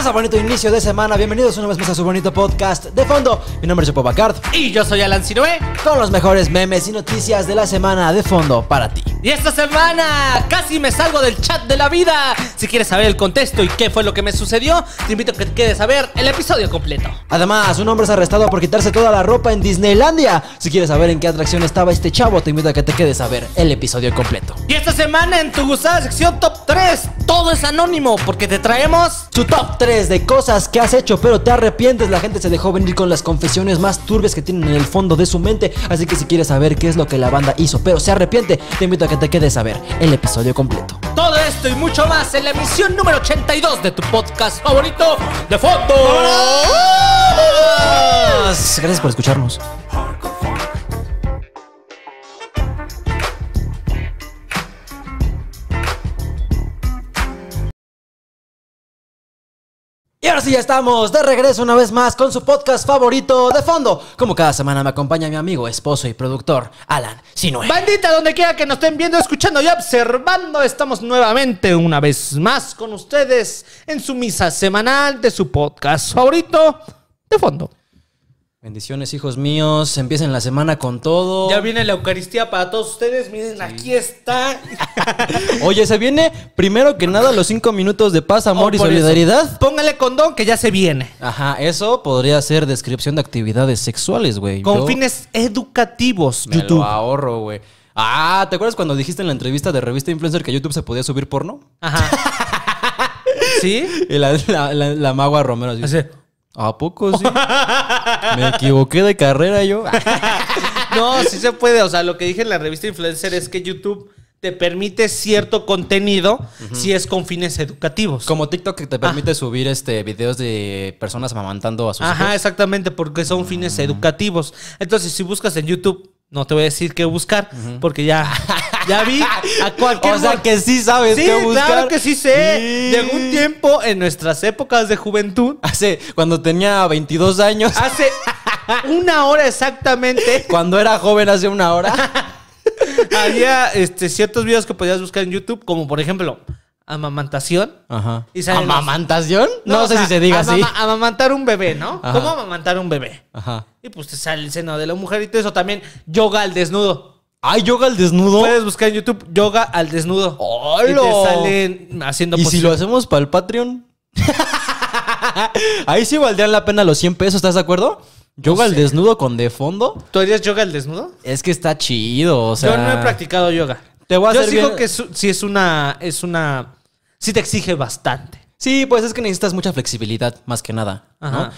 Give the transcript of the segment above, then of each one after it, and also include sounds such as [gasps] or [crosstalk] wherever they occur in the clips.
pasa? Bonito inicio de semana. Bienvenidos una vez más a su bonito podcast de fondo. Mi nombre es Popa Bacard. Y yo soy Alan Sinoe. Con los mejores memes y noticias de la semana de fondo para ti. Y esta semana casi me salgo del chat de la vida. Si quieres saber el contexto y qué fue lo que me sucedió, te invito a que te quedes a ver el episodio completo. Además, un hombre es arrestado por quitarse toda la ropa en Disneylandia. Si quieres saber en qué atracción estaba este chavo, te invito a que te quedes a ver el episodio completo. Y esta semana en tu gustada sección top 3, todo es anónimo porque te traemos tu top 3 de cosas que has hecho pero te arrepientes. La gente se dejó venir con las confesiones más turbias que tienen en el fondo de su mente. Así que si quieres saber qué es lo que la banda hizo pero se arrepiente, te invito a que te quedes a ver el episodio completo. Todo esto y mucho más en la emisión número 82 de tu podcast favorito de fotos. Gracias por escucharnos. Y ahora sí ya estamos de regreso una vez más con su podcast favorito de fondo. Como cada semana me acompaña mi amigo, esposo y productor, Alan Sinue. Bandita, donde quiera que nos estén viendo, escuchando y observando, estamos nuevamente una vez más con ustedes en su misa semanal de su podcast favorito de fondo. Bendiciones, hijos míos. Empiecen la semana con todo. Ya viene la Eucaristía para todos ustedes. Miren, aquí está. [laughs] Oye, se viene primero que nada los cinco minutos de paz, amor oh, y solidaridad. Póngale condón que ya se viene. Ajá, eso podría ser descripción de actividades sexuales, güey. Con fines educativos, me YouTube. Lo ahorro, güey. Ah, ¿te acuerdas cuando dijiste en la entrevista de revista Influencer que YouTube se podía subir porno? Ajá. [laughs] ¿Sí? Y la, magua Romero. ¿A poco sí? Me equivoqué de carrera yo. [laughs] no, sí se puede. O sea, lo que dije en la revista Influencer es que YouTube te permite cierto contenido si es con fines educativos. Como TikTok que te ah. permite subir este videos de personas amamantando a sus hijos. Ajá, exactamente, porque son fines mm. educativos. Entonces, si buscas en YouTube, no te voy a decir qué buscar, porque ya [laughs] Ya vi [laughs] a cualquier. O sea, que sí sabes sí, qué buscar. Claro que sí sé. de Llegó un tiempo en nuestras épocas de juventud. Hace, cuando tenía 22 años. Hace una hora exactamente. [laughs] Cuando era joven, hace una hora. [laughs] Había este, ciertos videos que podías buscar en YouTube, como por ejemplo, amamantación. Ajá. ¿Amamantación? No, sé si se diga así. Amamantar un bebé, ¿no? ¿Cómo amamantar un bebé? Ajá. Y pues te sale el seno de la mujer y todo eso. También yoga al desnudo. Ay, yoga al desnudo. Puedes buscar en YouTube yoga al desnudo. ¡Hola! Y te salen haciendo ¿Y si lo hacemos para el Patreon? [laughs] Ahí sí valdrían la pena los 100 pesos, ¿estás de acuerdo? Yoga al desnudo con de fondo. ¿Tú harías yoga al desnudo? Es que está chido, o sea. Yo no he practicado yoga. Te voy a Yo digo que si es una, es una. si te exige bastante. Sí, pues es que necesitas mucha flexibilidad, más que nada,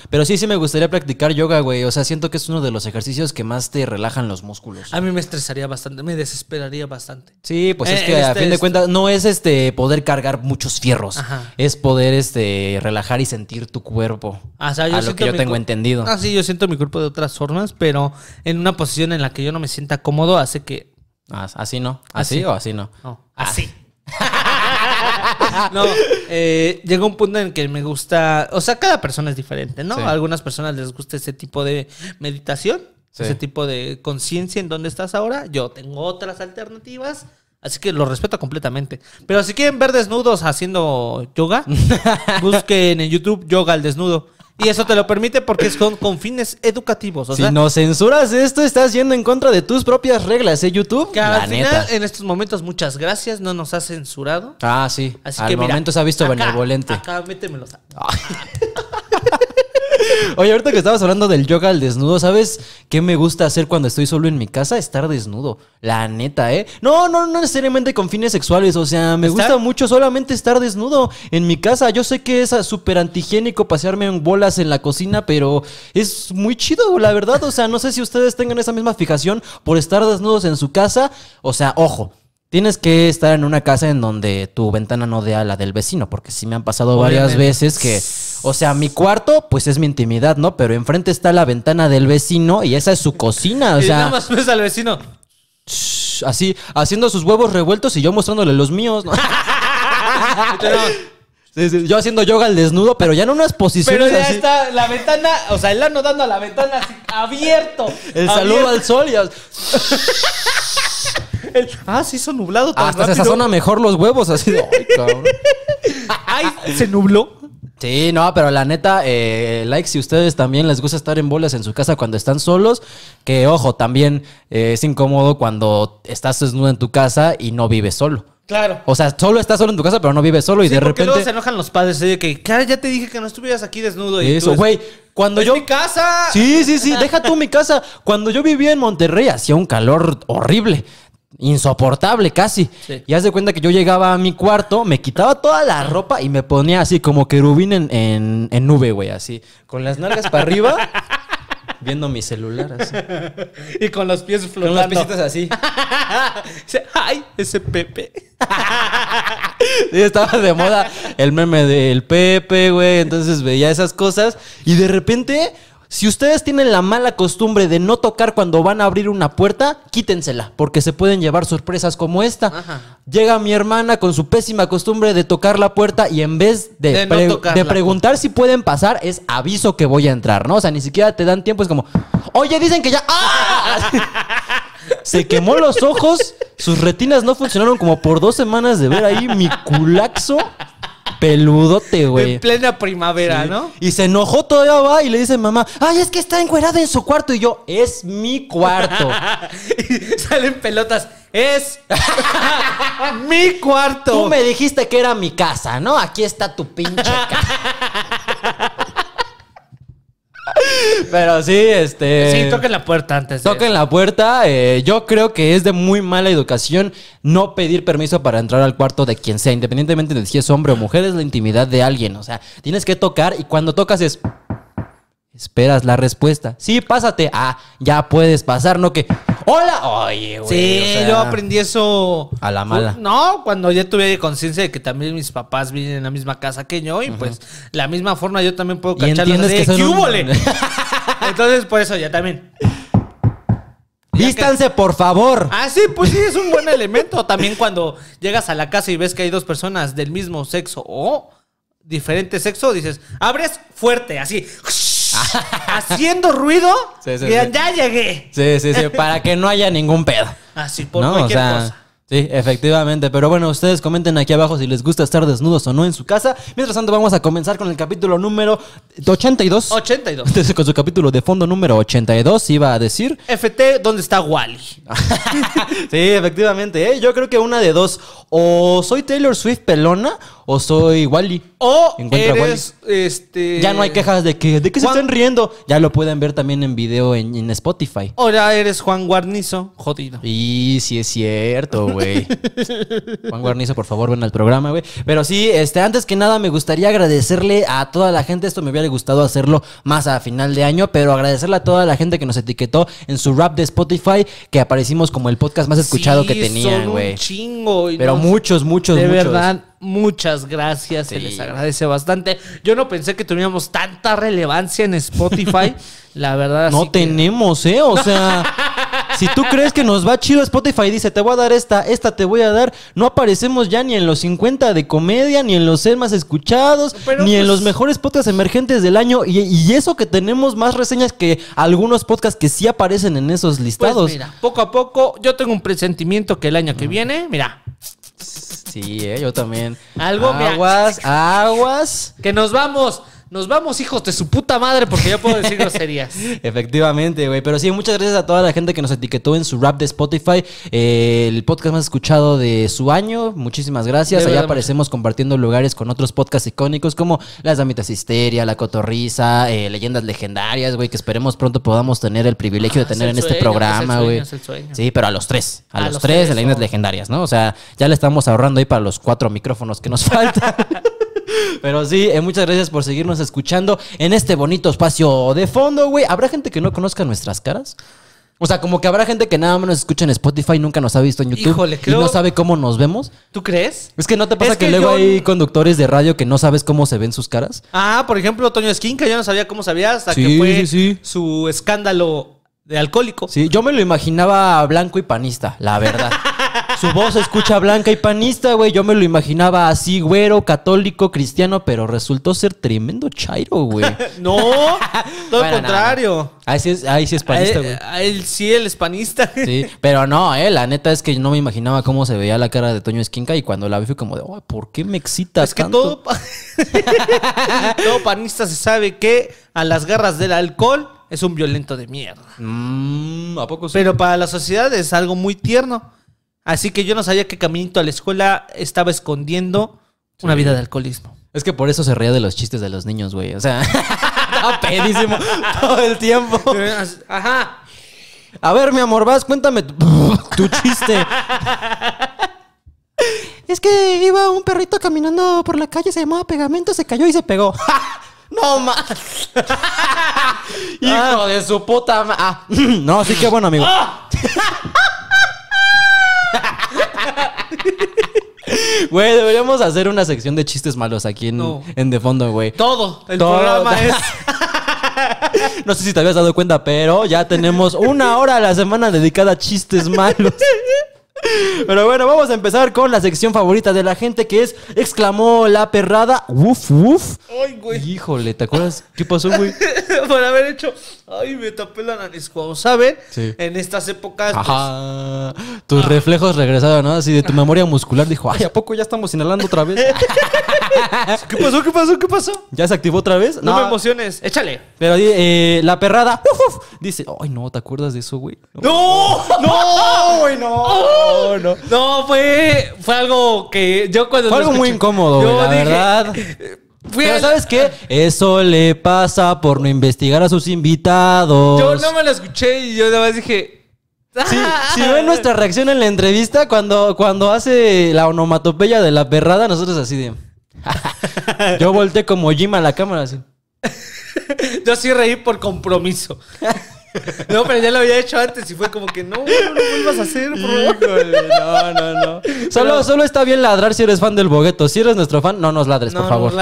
Pero sí, sí me gustaría practicar yoga, güey. O sea, siento que es uno de los ejercicios que más te relajan los músculos. A mí me estresaría bastante, me desesperaría bastante. Sí, pues es eh, que a este fin de cuentas no es este poder cargar muchos fierros. Es poder este relajar y sentir tu cuerpo. Ah, a lo que yo tengo entendido. Ah, sí, yo siento mi cuerpo de otras formas, pero en una posición en la que yo no me sienta cómodo hace que... Ah, así no. ¿Ah, ¿Así, o así no? no. Así. [laughs] [laughs] no, eh, llegó un punto en que me gusta, o sea, cada persona es diferente, ¿no? algunas personas les gusta ese tipo de meditación, ese tipo de conciencia en donde estás ahora. Yo tengo otras alternativas. Así que lo respeto completamente. Pero si quieren ver desnudos haciendo yoga, [laughs] busquen en YouTube yoga al desnudo. Y eso te lo permite porque es con, fines educativos. si nos censuras esto, estás yendo en contra de tus propias reglas, ¿eh, YouTube? Que en estos momentos, muchas gracias, no nos has censurado. Ah, sí. Así al que, momento se ha visto benevolente. Acá, [laughs] Oye, ahorita que estabas hablando del yoga al desnudo, ¿sabes qué me gusta hacer cuando estoy solo en mi casa? Estar desnudo. La neta, ¿eh? No, no, no necesariamente con fines sexuales. O sea, me gusta mucho solamente estar desnudo en mi casa. Yo sé que es súper antihigiénico pasearme en bolas en la cocina, pero es muy chido, la verdad. O sea, no sé si ustedes tengan esa misma fijación por estar desnudos en su casa. O sea, ojo. Tienes que estar en una casa en donde tu ventana no dé a la del vecino, porque sí me han pasado varias veces que o sea, mi cuarto, pues es mi intimidad, ¿no? Pero enfrente está la ventana del vecino y esa es su cocina. O sea, nada más ves al vecino. así, haciendo sus huevos revueltos y yo mostrándole los míos, ¿no? [laughs] Yo haciendo yoga al desnudo, pero ya en unas posiciones. Pero ya está la ventana, o sea, el ano dando a la ventana así, abierto. El saludo al sol y [laughs] ah, se hizo nublado tan Hasta se sazona mejor los huevos, así [laughs] Ay, se nubló. Sí, no, pero la neta, eh, like si ustedes también les gusta estar en bolas en su casa cuando están solos, que ojo, también eh, es incómodo cuando estás desnudo en tu casa y no vives solo. Claro. O sea, solo estás solo en tu casa, pero no vives solo y de repente. Luego se enojan los padres que, cara, ya te dije que no estuvieras aquí desnudo. Y Eso, güey. Cuando yo. mi casa! Sí, sí, sí, deja tú mi casa. Cuando yo vivía en Monterrey hacía un calor horrible insoportable casi. Y haz de cuenta que yo llegaba a mi cuarto, me quitaba toda la ropa y me ponía así como querubín en, en, nube, güey, así. Con las nalgas para arriba, [laughs] viendo mi celular así. Y con los pies flotando. Con las visitas, así. [laughs] ¡Ay, ese Pepe! [laughs] estaba de moda el meme del Pepe, güey. Entonces veía esas cosas y de repente si ustedes tienen la mala costumbre de no tocar cuando van a abrir una puerta, quítensela, porque se pueden llevar sorpresas como esta. Llega mi hermana con su pésima costumbre de tocar la puerta y en vez de, preguntar si pueden pasar, es aviso que voy a entrar, ¿no? O sea, ni siquiera te dan tiempo, es como, oye, dicen que ya... ¡Ah! [laughs] se quemó los ojos, sus retinas no funcionaron como por dos semanas de ver ahí mi culaxo peludote, güey. En plena primavera, ¿no? Y se enojó todavía, va, y le dice mamá, ay, es que está encuerada en su cuarto. Y yo, es mi cuarto. [laughs] y salen pelotas, es [laughs] mi cuarto. Tú me dijiste que era mi casa, ¿no? Aquí está tu pinche casa. [laughs] Pero sí, este. Sí, toquen la puerta antes. toquen la puerta. Eh, yo creo que es de muy mala educación no pedir permiso para entrar al cuarto de quien sea, independientemente de si es hombre o mujer, es la intimidad de alguien. O sea, tienes que tocar y cuando tocas es. Esperas la respuesta. Sí, pásate. Ah, ya puedes pasar, no que. ¡Hola! Oye, güey. Sí, yo aprendí eso. A la mala. No, cuando ya tuve conciencia de que también mis papás vienen en la misma casa que yo, y pues la misma forma yo también puedo cachar de que [laughs] Entonces, por eso ya también. Vístanse, por favor. Ah, sí, pues sí, es un buen elemento. También cuando llegas a la casa y ves que hay dos personas del mismo sexo o diferente sexo, dices, abres fuerte, así. [laughs] haciendo ruido ya llegué. Sí, sí, sí, para que no haya ningún pedo. Así, ah, por cualquier cosa. Sí, efectivamente. Pero bueno, ustedes comenten aquí abajo si les gusta estar desnudos o no en su casa. Mientras tanto, vamos a comenzar con el capítulo número 82. 82. [laughs] Entonces, con su capítulo de fondo número 82, iba a decir. FT, ¿dónde está Wally? [laughs] sí, efectivamente. ¿eh? Yo creo que una de dos. O soy Taylor Swift pelona o soy Wally. O eres, este... Ya no hay quejas de que, de que se estén riendo. Ya lo pueden ver también en video en, Spotify. O ya eres Juan Guarnizo, jodido. Y sí es cierto, güey. [laughs] Juan Guarnizo, por favor, ven al programa, güey. Pero sí, este, antes que nada me gustaría agradecerle a toda la gente. Esto me hubiera gustado hacerlo más a final de año, pero agradecerle a toda la gente que nos etiquetó en su rap de Spotify, que aparecimos como el podcast más escuchado que tenían, güey. chingo. Pero muchos, muchos, De verdad, Muchas gracias, se les agradece bastante. Yo no pensé que tuviéramos tanta relevancia en Spotify, [laughs] la verdad. No tenemos, ¿eh? O sea, [laughs] si tú crees que nos va chido Spotify, dice, te voy a dar esta, esta te voy a dar, no aparecemos ya ni en los 50 de comedia, ni en los ser más escuchados, ni en pues, los mejores podcasts emergentes del año, y, eso que tenemos más reseñas que algunos podcasts que sí aparecen en esos listados. Pues mira, poco a poco, yo tengo un presentimiento que el año que viene, mira, Sí, eh, yo también. Algo Aguas, aguas. Que nos vamos. Nos vamos, hijos de su puta madre, porque yo puedo decir groserías. [laughs] Efectivamente, güey. Pero sí, muchas gracias a toda la gente que nos etiquetó en su rap de Spotify. Eh, el podcast más escuchado de su año. Muchísimas gracias. Allá aparecemos compartiendo lugares con otros podcasts icónicos como Las Damitas Histeria, La Cotorriza, eh, Leyendas Legendarias, güey, que esperemos pronto podamos tener el privilegio de ah, tener en este pues, programa, güey. Sí, pero a los tres. A, los, tres, Leyendas Legendarias, ¿no? O sea, ya le estamos ahorrando ahí para los cuatro micrófonos que nos [laughs] faltan. Pero sí, eh, muchas gracias por seguirnos escuchando en este bonito espacio de fondo, güey. ¿Habrá gente que no conozca nuestras caras? O sea, como que habrá gente que nada más nos escucha en Spotify, y nunca nos ha visto en YouTube y no sabe cómo nos vemos. ¿Tú crees? Es que no te pasa que, luego hay conductores de radio que no sabes cómo se ven sus caras. Ah, por ejemplo, Toño Esquinca, yo no sabía cómo sabía hasta que fue su escándalo de alcohólico. Sí, yo me lo imaginaba blanco y panista, la verdad. [laughs] Su voz escucha blanca y panista, güey. Yo me lo imaginaba así, güero, católico, cristiano, pero resultó ser tremendo chairo, güey. [laughs] no, todo el contrario. Ahí, sí es, ahí sí es panista, eh, güey. Él sí, él es panista. sí, pero no, eh, la neta es que yo no me imaginaba cómo se veía la cara de Toño Esquinca y cuando la vi fue como de, oh, ¿por qué me excitas Es que [laughs] todo... panista se sabe que a las garras del alcohol es un violento de mierda. Mm, ¿A poco sí? Pero para la sociedad es algo muy tierno. Así que yo no sabía que caminito a la escuela estaba escondiendo una vida de alcoholismo. Es que por eso se reía de los chistes de los niños, güey. O sea, [laughs] estaba pedísimo [laughs] todo el tiempo. Ajá. A ver, mi amor, vas, cuéntame [laughs] tu, chiste. es que iba un perrito caminando por la calle, se llamaba Pegamento, se cayó y se pegó. No más. Hijo de su puta ah, [clears throat] No, así que bueno, amigo. Ah. Güey, deberíamos hacer una sección de chistes malos aquí en, en de fondo, güey. Todo. El programa [laughs] es. No sé si te habías dado cuenta, pero ya tenemos una hora a la semana dedicada a chistes malos. Pero bueno, vamos a empezar con la sección favorita de la gente que es exclamó la perrada. Uf, uf Ay, güey. Híjole, ¿te acuerdas qué pasó, güey? [laughs] Por haber hecho. Ay, me tapé la nariz. ¿sabes? sí. en estas épocas. Pues, Tus ah. reflejos regresaron, ¿no? Así de tu memoria muscular dijo, ay, ¿a poco ya estamos inhalando otra vez? [laughs] [laughs] ¿Qué pasó? ¿Qué pasó? ¿Qué pasó? ¿Ya se activó otra vez? No, me emociones. Échale. Pero eh, la perrada dice, ay no, ¿te acuerdas de eso, güey? No, no, ¡Ay, [laughs] oh. no, no. fue, fue algo que yo cuando... Fue algo muy incómodo, güey, la dije, verdad. Eh, Pero ¿sabes qué? Eso le pasa por no investigar a sus invitados. Yo no me lo escuché y yo nada más dije... [laughs] Si, si ven nuestra reacción en la entrevista, cuando, cuando hace la onomatopeya de la perrada, nosotros así de... Yo volteé como Jim a la cámara [laughs] Yo sí reí por compromiso. No, pero ya lo había hecho antes y fue como que no, no lo vuelvas a hacer, no, no, no. Solo, solo está bien ladrar si eres fan del Bogueto. Si eres nuestro fan, no nos ladres, por favor.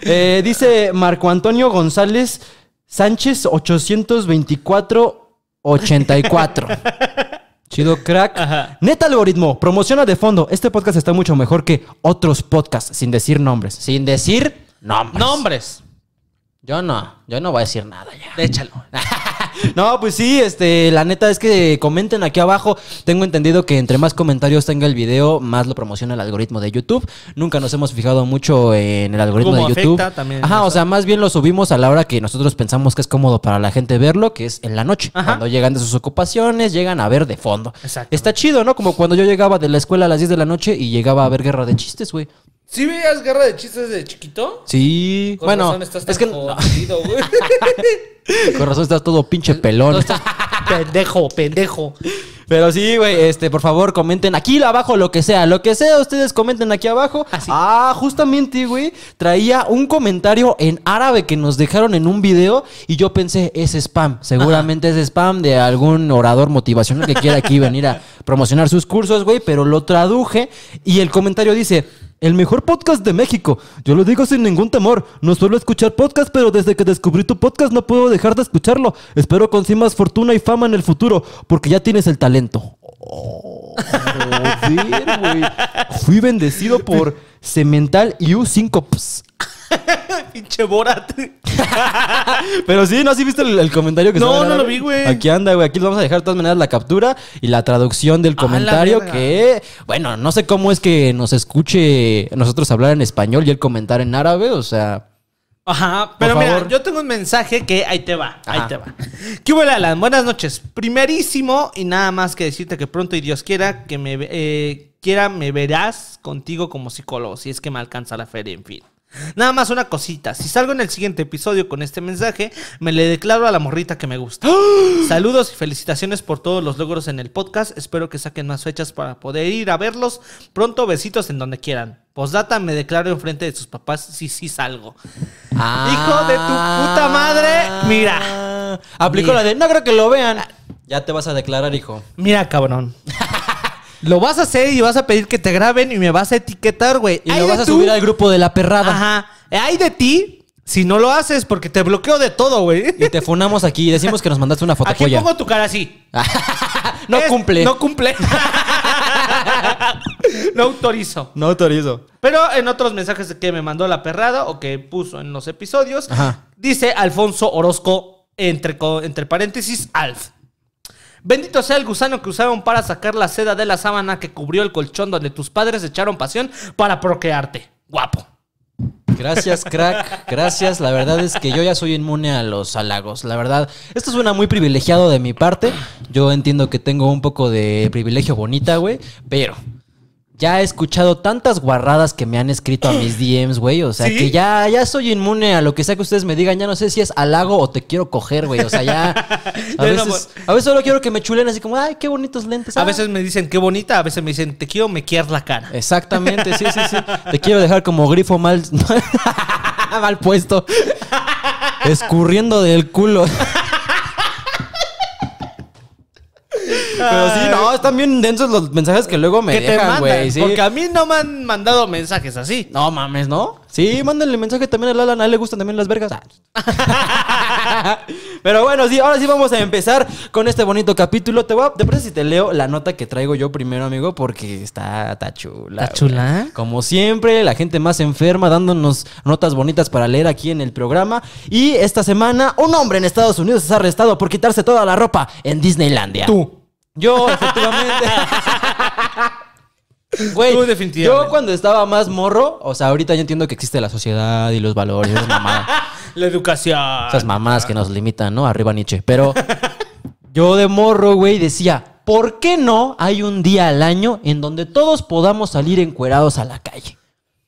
Eh, dice Marco Antonio González Sánchez 824 84. [laughs] Chido crack. Ajá. Neta algoritmo, promociona de fondo. Este podcast está mucho mejor que otros podcasts, sin decir nombres. Sin decir nombres. Nombres. Yo no, yo no voy a decir nada ya. Échalo. [laughs] No, pues sí, este, la neta es que comenten aquí abajo. Tengo entendido que entre más comentarios tenga el video, más lo promociona el algoritmo de YouTube. Nunca nos hemos fijado mucho en el algoritmo de YouTube. también Ajá, o sea, más bien lo subimos a la hora que nosotros pensamos que es cómodo para la gente verlo, que es en la noche. Cuando llegan de sus ocupaciones, llegan a ver de fondo. Está chido, ¿no? Como cuando yo llegaba de la escuela a las 10 de la noche y llegaba a ver Guerra de Chistes, güey. ¿Sí veías Guerra de Chistes de chiquito? Sí. bueno, estás es que [laughs] Con razón estás todo pinche pelón. pendejo, pendejo. Pero sí, güey, este, por favor, comenten aquí abajo lo que sea. Lo que sea, ustedes comenten aquí abajo. Ah, ah, justamente, güey, traía un comentario en árabe que nos dejaron en un video y yo pensé, es spam. Seguramente es spam de algún orador motivacional que quiera aquí venir a promocionar sus cursos, güey, pero lo traduje y el comentario dice, el mejor podcast de México. Yo lo digo sin ningún temor. No suelo escuchar podcast, pero desde que descubrí tu podcast no puedo dejar de escucharlo. Espero más fortuna y fama en el futuro, porque ya tienes el talento Oh, güey. Fui bendecido por Cemental u 5 [laughs] Pinche [laughs] Pero sí, ¿no? ¿Sí viste el, comentario que No, no lo vi, güey. Aquí anda, güey. Aquí les vamos a dejar de todas maneras la captura y la traducción del comentario que... Bueno, no sé cómo es que nos escuche nosotros hablar en español y él comentar en árabe. O sea... Ajá, pero mira, yo tengo un mensaje que ahí te va, ahí te va. ¿Qué Alan? Buenas noches. Primerísimo, y nada más que decirte que pronto y Dios quiera que me eh, quiera me verás contigo como psicólogo, si es que me alcanza la feria, en fin. Nada más una cosita. Si salgo en el siguiente episodio con este mensaje, me le declaro a la morrita que me gusta. [gasps] Saludos y felicitaciones por todos los logros en el podcast. Espero que saquen más fechas para poder ir a verlos. Pronto, besitos en donde quieran. Posdata, me declaro enfrente de sus papás si sí, salgo. Ah. Hijo de tu puta madre, mira. Aplicó la de, no creo que lo vean. Ya te vas a declarar, hijo. Mira, cabrón. [laughs] Lo vas a hacer y vas a pedir que te graben y me vas a etiquetar, güey. Y lo vas a subir al grupo de la perrada. Ajá. Hay de ti si no lo haces porque te bloqueo de todo, güey. Y te funamos aquí y decimos que nos mandaste una foto. Aquí pongo tu cara así. [laughs] no cumple. No cumple. [laughs] no autorizo. No autorizo. Pero en otros mensajes que me mandó la perrada o que puso en los episodios, dice Alfonso Orozco, entre, entre paréntesis, Alf. Bendito sea el gusano que usaron para sacar la seda de la sábana que cubrió el colchón donde tus padres echaron pasión para procrearte. Guapo. Gracias, crack. Gracias. La verdad es que yo ya soy inmune a los halagos. La verdad, esto suena muy privilegiado de mi parte. Yo entiendo que tengo un poco de privilegio bonita, güey. Pero ya he escuchado tantas guarradas que me han escrito a mis [clears throat] DMs, güey. O sea, que ya, ya soy inmune a lo que sea que ustedes me digan. Ya no sé si es halago o te quiero coger, güey. O sea, ya. [laughs] A veces, solo quiero que me chulen así como, ay, qué bonitos lentes. A ah". veces me dicen, qué bonita. A veces me dicen, te quiero mequear la cara. Exactamente, sí, sí, sí. [laughs] te quiero dejar como grifo mal, [laughs] mal puesto. Escurriendo del culo. Pero sí, no, están bien densos los mensajes que luego me que dejan, güey. ¿sí? Porque a mí no me han mandado mensajes así. No mames, ¿no? Sí, mándenle mensaje también a Lala, A él le gustan también las vergas. Ah. [laughs] Pero bueno, sí, ahora sí vamos a empezar con este bonito capítulo. Te voy a, ¿te si te leo la nota que traigo yo primero, amigo? Porque está, chula. ¿Está chula? Como siempre, la gente más enferma dándonos notas bonitas para leer aquí en el programa. Y esta semana, un hombre en Estados Unidos es arrestado por quitarse toda la ropa en Disneylandia. Tú. Yo, efectivamente. [laughs] Güey, yo cuando estaba más morro, o sea, ahorita yo entiendo que existe la sociedad y los valores, [laughs] La educación. esas mamás que nos limitan, ¿no? Arriba Nietzsche. Pero yo de morro, güey, decía, ¿por qué no hay un día al año en donde todos podamos salir encuerados a la calle?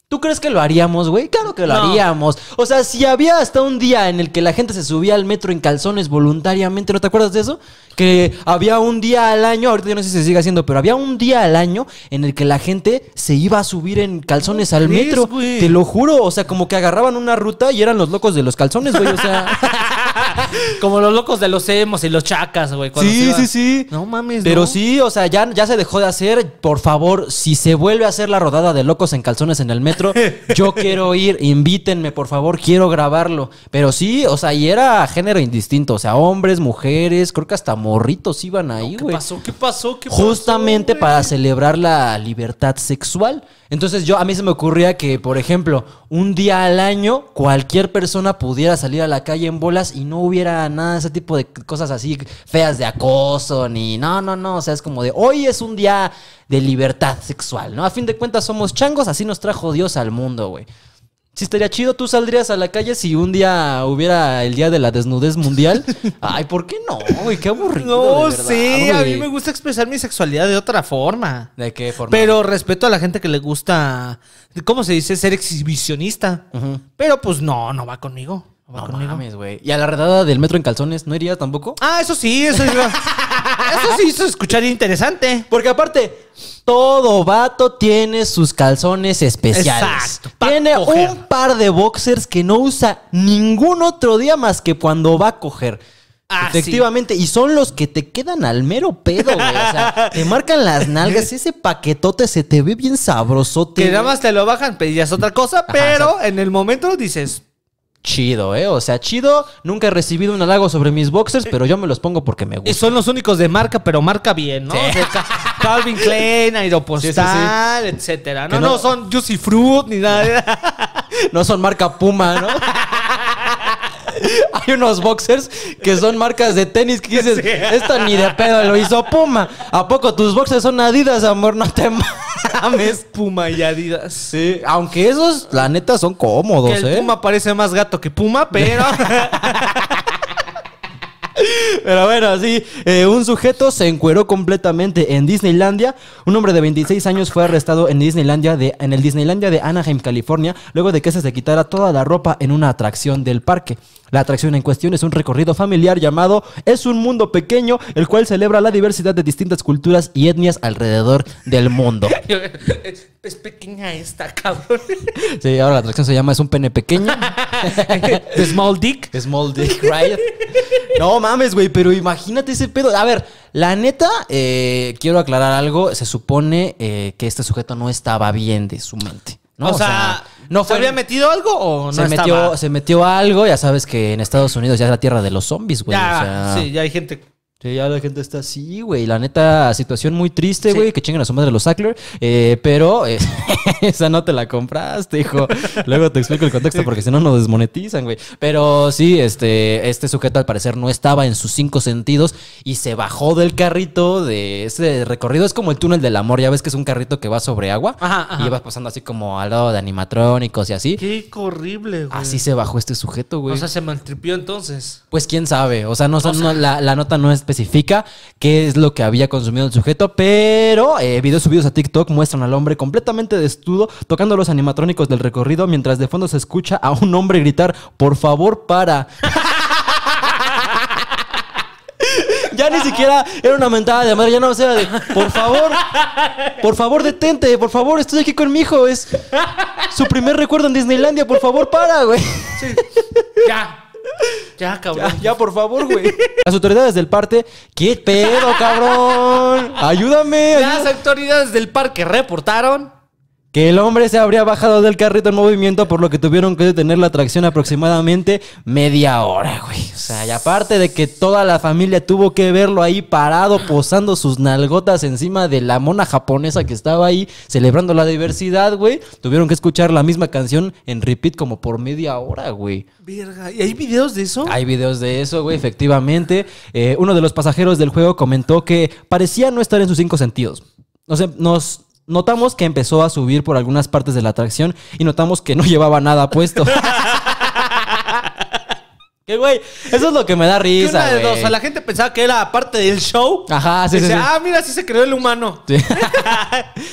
¿Tú crees que lo haríamos, güey? Claro que lo haríamos. O sea, si había hasta un día en el que la gente se subía al metro en calzones voluntariamente, ¿no te acuerdas de eso? que había un día al año, ahorita yo no sé si se sigue haciendo, pero había un día al año en el que la gente se iba a subir en calzones al metro. Te lo juro, o sea, como que agarraban una ruta y eran los locos de los calzones, güey, o sea. [laughs] como los locos de los hemos y los chacas, güey. Sí, sí, sí. No mames, Pero sí, o sea, ya, ya se dejó de hacer. Por favor, si se vuelve a hacer la rodada de locos en calzones en el metro, [laughs] yo quiero ir, invítenme, por favor, quiero grabarlo. Pero sí, o sea, y era género indistinto, o sea, hombres, mujeres, creo que hasta mujeres morritos iban ahí, güey. ¿Qué pasó? ¿Qué pasó? Justamente para celebrar la libertad sexual. Entonces yo, a mí se me ocurría que, por ejemplo, un día al año cualquier persona pudiera salir a la calle en bolas y no hubiera nada de ese tipo de cosas así feas de acoso, ni no, no, no, o sea, es como de hoy es un día de libertad sexual, ¿no? A fin de cuentas somos changos, así nos trajo Dios al mundo, güey. Si estaría chido. Tú saldrías a la calle si un día hubiera el día de la desnudez mundial. [laughs] Ay, ¿por qué no? qué aburrido. No de a mí me gusta expresar mi sexualidad de otra forma. ¿De qué forma? Pero respeto a la gente que le gusta, ¿cómo se dice? Ser exhibicionista. Pero pues no, no va conmigo güey. ¿Y a la redada del metro en calzones no iría tampoco? Ah, eso sí, eso, sí, [laughs] eso sí hizo escuchar interesante. Porque aparte, todo vato tiene sus calzones especiales. Exacto, Tiene un par de boxers que no usa ningún otro día más que cuando va a coger. Ah, Efectivamente, y son los que te quedan al mero pedo, güey. O sea, [laughs] te marcan las nalgas, ese paquetote se te ve bien sabrosote. Que nada más te lo bajan, pedías otra cosa, pero en el momento dices, chido, ¿eh? O sea, chido. Nunca he recibido un halago sobre mis boxers, eh, pero yo me los pongo porque me gustan. son los únicos de marca, pero marca bien, ¿no? Calvin [laughs] Klein, Aeropostal, etcétera. No, no, no, son Juicy Fruit ni nada. [laughs] no son marca Puma, ¿no? [laughs] [laughs] Hay unos boxers que son marcas de tenis que dices, esto ni de pedo lo hizo Puma. ¿A poco tus boxers son Adidas, amor? No te mames. Puma y Adidas. Sí, aunque esos, la neta, son cómodos, que ¿eh? Puma parece más gato que Puma, pero. [laughs] Pero bueno, sí, eh, un sujeto se encueró completamente en Disneylandia. Un hombre de 26 años fue arrestado en Disneylandia de, en el Disneylandia de Anaheim, California, luego de que se, se quitara toda la ropa en una atracción del parque. La atracción en cuestión es un recorrido familiar llamado Es un mundo pequeño, el cual celebra la diversidad de distintas culturas y etnias alrededor del mundo. [laughs] Es, pequeña esta, cabrón. Sí, ahora la atracción se llama Es un pene pequeño. [laughs] small dick. small dick, right? No, man mames, güey, pero imagínate ese pedo. A ver, la neta, eh, quiero aclarar algo. Se supone eh, que este sujeto no estaba bien de su mente. ¿no? O, sea, no ¿se había metido algo o no se estaba? metió, se metió algo. Ya sabes que en Estados Unidos ya es la tierra de los zombies, güey. sí, ya hay gente Sí, ya la gente está así, güey. La neta, situación muy triste, güey. Que chinguen a su madre los Sackler. Eh, pero eh, [laughs] esa no te la compraste, hijo. Luego te explico el contexto porque si no nos desmonetizan, güey. Pero sí, este, este sujeto al parecer no estaba en sus cinco sentidos y se bajó del carrito de ese recorrido. Es como el túnel del amor. Ya ves que es un carrito que va sobre agua y vas pasando así como al lado de animatrónicos y así. Qué horrible, güey. Así se bajó este sujeto, güey. O sea, se maltripió entonces. Pues quién sabe. O sea, no, la, la nota no es especifica qué es lo que había consumido el sujeto, pero eh, videos subidos a TikTok muestran al hombre completamente desnudo tocando los animatrónicos del recorrido mientras de fondo se escucha a un hombre gritar, por favor, para. [laughs] ya ni siquiera era una mentada de madre, ya no o sea de, por favor, por favor detente, por favor, estoy aquí con mi hijo, es su primer recuerdo en Disneylandia, por favor para, güey. Sí. Ya, [laughs] Ya, cabrón. Ya, por favor, güey. [laughs] Las autoridades del parque, ¿Qué pedo, cabrón? Ayúdame. Las autoridades del parque reportaron que el hombre se habría bajado del carrito en movimiento, por lo que tuvieron que detener la atracción aproximadamente media hora, güey. O sea, y aparte de que toda la familia tuvo que verlo ahí parado, posando sus nalgotas encima de la mona japonesa que estaba ahí celebrando la diversidad, güey. Tuvieron que escuchar la misma canción en repeat como por media hora, güey. Verga, ¿y hay videos de eso? Hay videos de eso, güey, efectivamente. Eh, uno de los pasajeros del juego comentó que parecía no estar en sus cinco sentidos. No sé, nos Notamos que empezó a subir por algunas partes de la atracción y notamos que no [laughs] llevaba nada puesto. [laughs] Que güey, eso es lo que me da risa. o la gente pensaba que era parte del show. Ajá, sí, sí, Ah, mira, sí se creó el humano.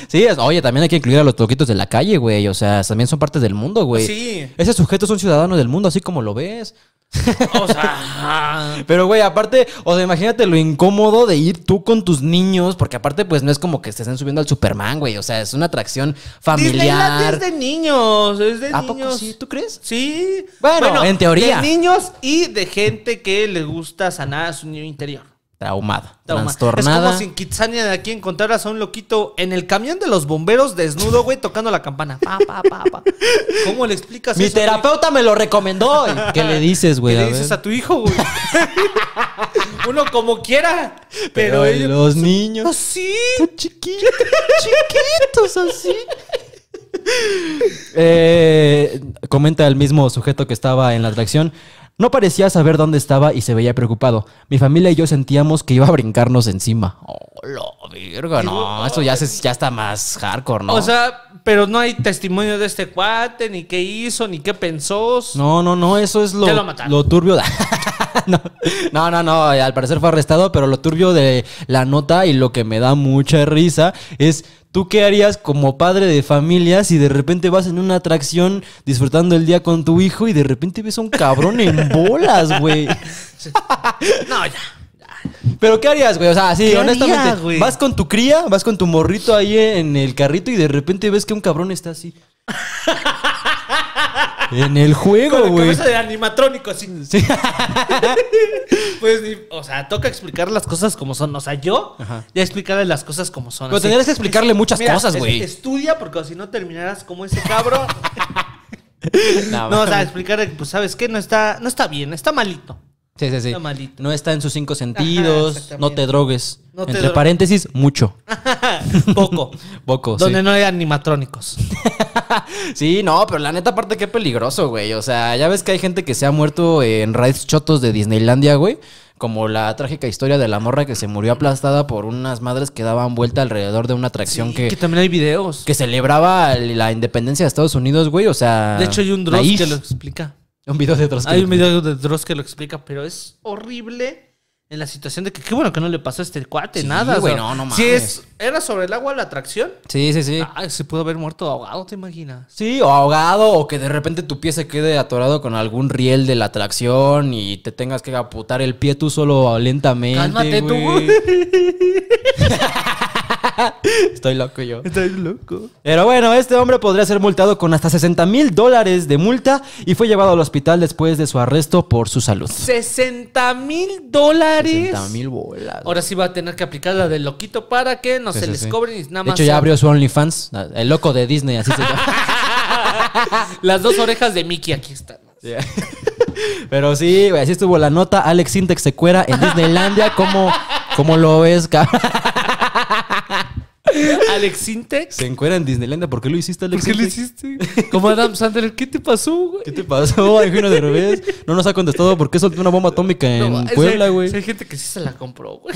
Sí, [laughs] oye, también hay que incluir a los toquitos de la calle, güey. O sea, también son partes del mundo, güey. Sí. Ese sujeto son ciudadanos del mundo, así como lo ves. [laughs] O sea. Pero, güey, aparte, o sea, imagínate lo incómodo de ir tú con tus niños, porque aparte, pues no es como que se estén subiendo al Superman, güey. O sea, es una atracción familiar. es de niños, es de ¿A niños. Poco sí? ¿Tú crees? Sí. Bueno, en teoría. De niños y de gente que le gusta sanar su niño interior. Traumada, Trauma. trastornada. Es como si en de aquí encontraras a un loquito en el camión de los bomberos desnudo, güey, tocando la campana. Pa, ¿Cómo le explicas Mi terapeuta me lo recomendó. [laughs] ¿Qué le dices, güey? le dices a tu hijo, güey? [laughs] Uno como quiera. Pero, los niños... Así. Pues chiquitos, chiquitos, así. Eh, comenta el mismo sujeto que estaba en la atracción. No parecía saber dónde estaba y se veía preocupado. Mi familia y yo sentíamos que iba a brincarnos encima. Oh, lo no, eso ya, ya está más hardcore, ¿no? O sea, pero no hay testimonio de este cuate, ni qué hizo, ni qué pensó. No, no, no, eso es lo, lo, turbio. [laughs] no, no, no, no, al parecer fue arrestado, pero lo turbio de la nota y lo que me da mucha risa es ¿Tú qué harías como padre de familia si de repente vas en una atracción disfrutando el día con tu hijo y de repente ves a un cabrón en [laughs] bolas, güey? no, ya. Pero ¿qué harías, güey? O sea, sí, honestamente. vas con tu cría, vas con tu morrito ahí en el carrito y de repente ves que un cabrón está así. [laughs] en el juego, güey güey. de animatrónico, Sí. [laughs] Pues, o sea, toca explicar las cosas como son. O sea, yo ya explicarle las cosas como son. Pero tendrías que explicarle muchas cosas, güey. Estudia porque si no terminarás como ese cabro. [laughs] No, o sea, explicarle, pues, ¿sabes qué? No está, no está bien, está malito. Sí, sí, sí. No está en sus cinco sentidos. no te drogues. Entre paréntesis, mucho. [laughs] Poco. [laughs] Poco. Donde no hay animatrónicos. [laughs] sí, no, pero la neta, aparte, qué peligroso, güey. O sea, ya ves que hay gente que se ha muerto en raids chotos de Disneylandia, güey. Como la trágica historia de la morra que se murió aplastada por unas madres que daban vuelta alrededor de una atracción que. Que también hay videos. Que celebraba la independencia de Estados Unidos, güey. O sea. De hecho, hay un drop que lo explica. Un video de Hay un video de Dross que lo explica, pero es horrible en la situación de que qué bueno que no le pasó a este cuate, nada. Güey, no, no mames. Si es, era sobre el agua la atracción. Sí, sí, sí. se pudo haber muerto ahogado, ¿te imaginas? Sí, o ahogado, o que de repente tu pie se quede atorado con algún riel de la atracción y te tengas que aputar el pie tú solo lentamente. Cálmate tú. [laughs] Estoy loco yo. Estoy loco. Pero bueno, este hombre podría ser multado con hasta 60 mil dólares de multa y fue llevado al hospital después de su arresto por su salud. 60 mil dólares Ahora sí va a tener que aplicar la del loquito para que no se les cobre nada más. De hecho, ya abrió su OnlyFans. El loco de Disney, así se llama. [laughs] Las dos orejas de Mickey aquí están. [laughs] Pero sí, así estuvo la nota. Alex Index se cuera en Disneylandia. ¿Cómo, cómo lo ves, cabrón? [laughs] Alex Sintex. Se encuera en Disneylandia. ¿Por qué lo hiciste, Alex? ¿Por qué lo hiciste? [laughs] Como Adam Sandler, ¿qué te pasó, güey? ¿Qué te [laughs] pasó? No nos ha contestado por qué soltó una bomba atómica en Puebla, güey. Hay gente que sí se la compró, güey.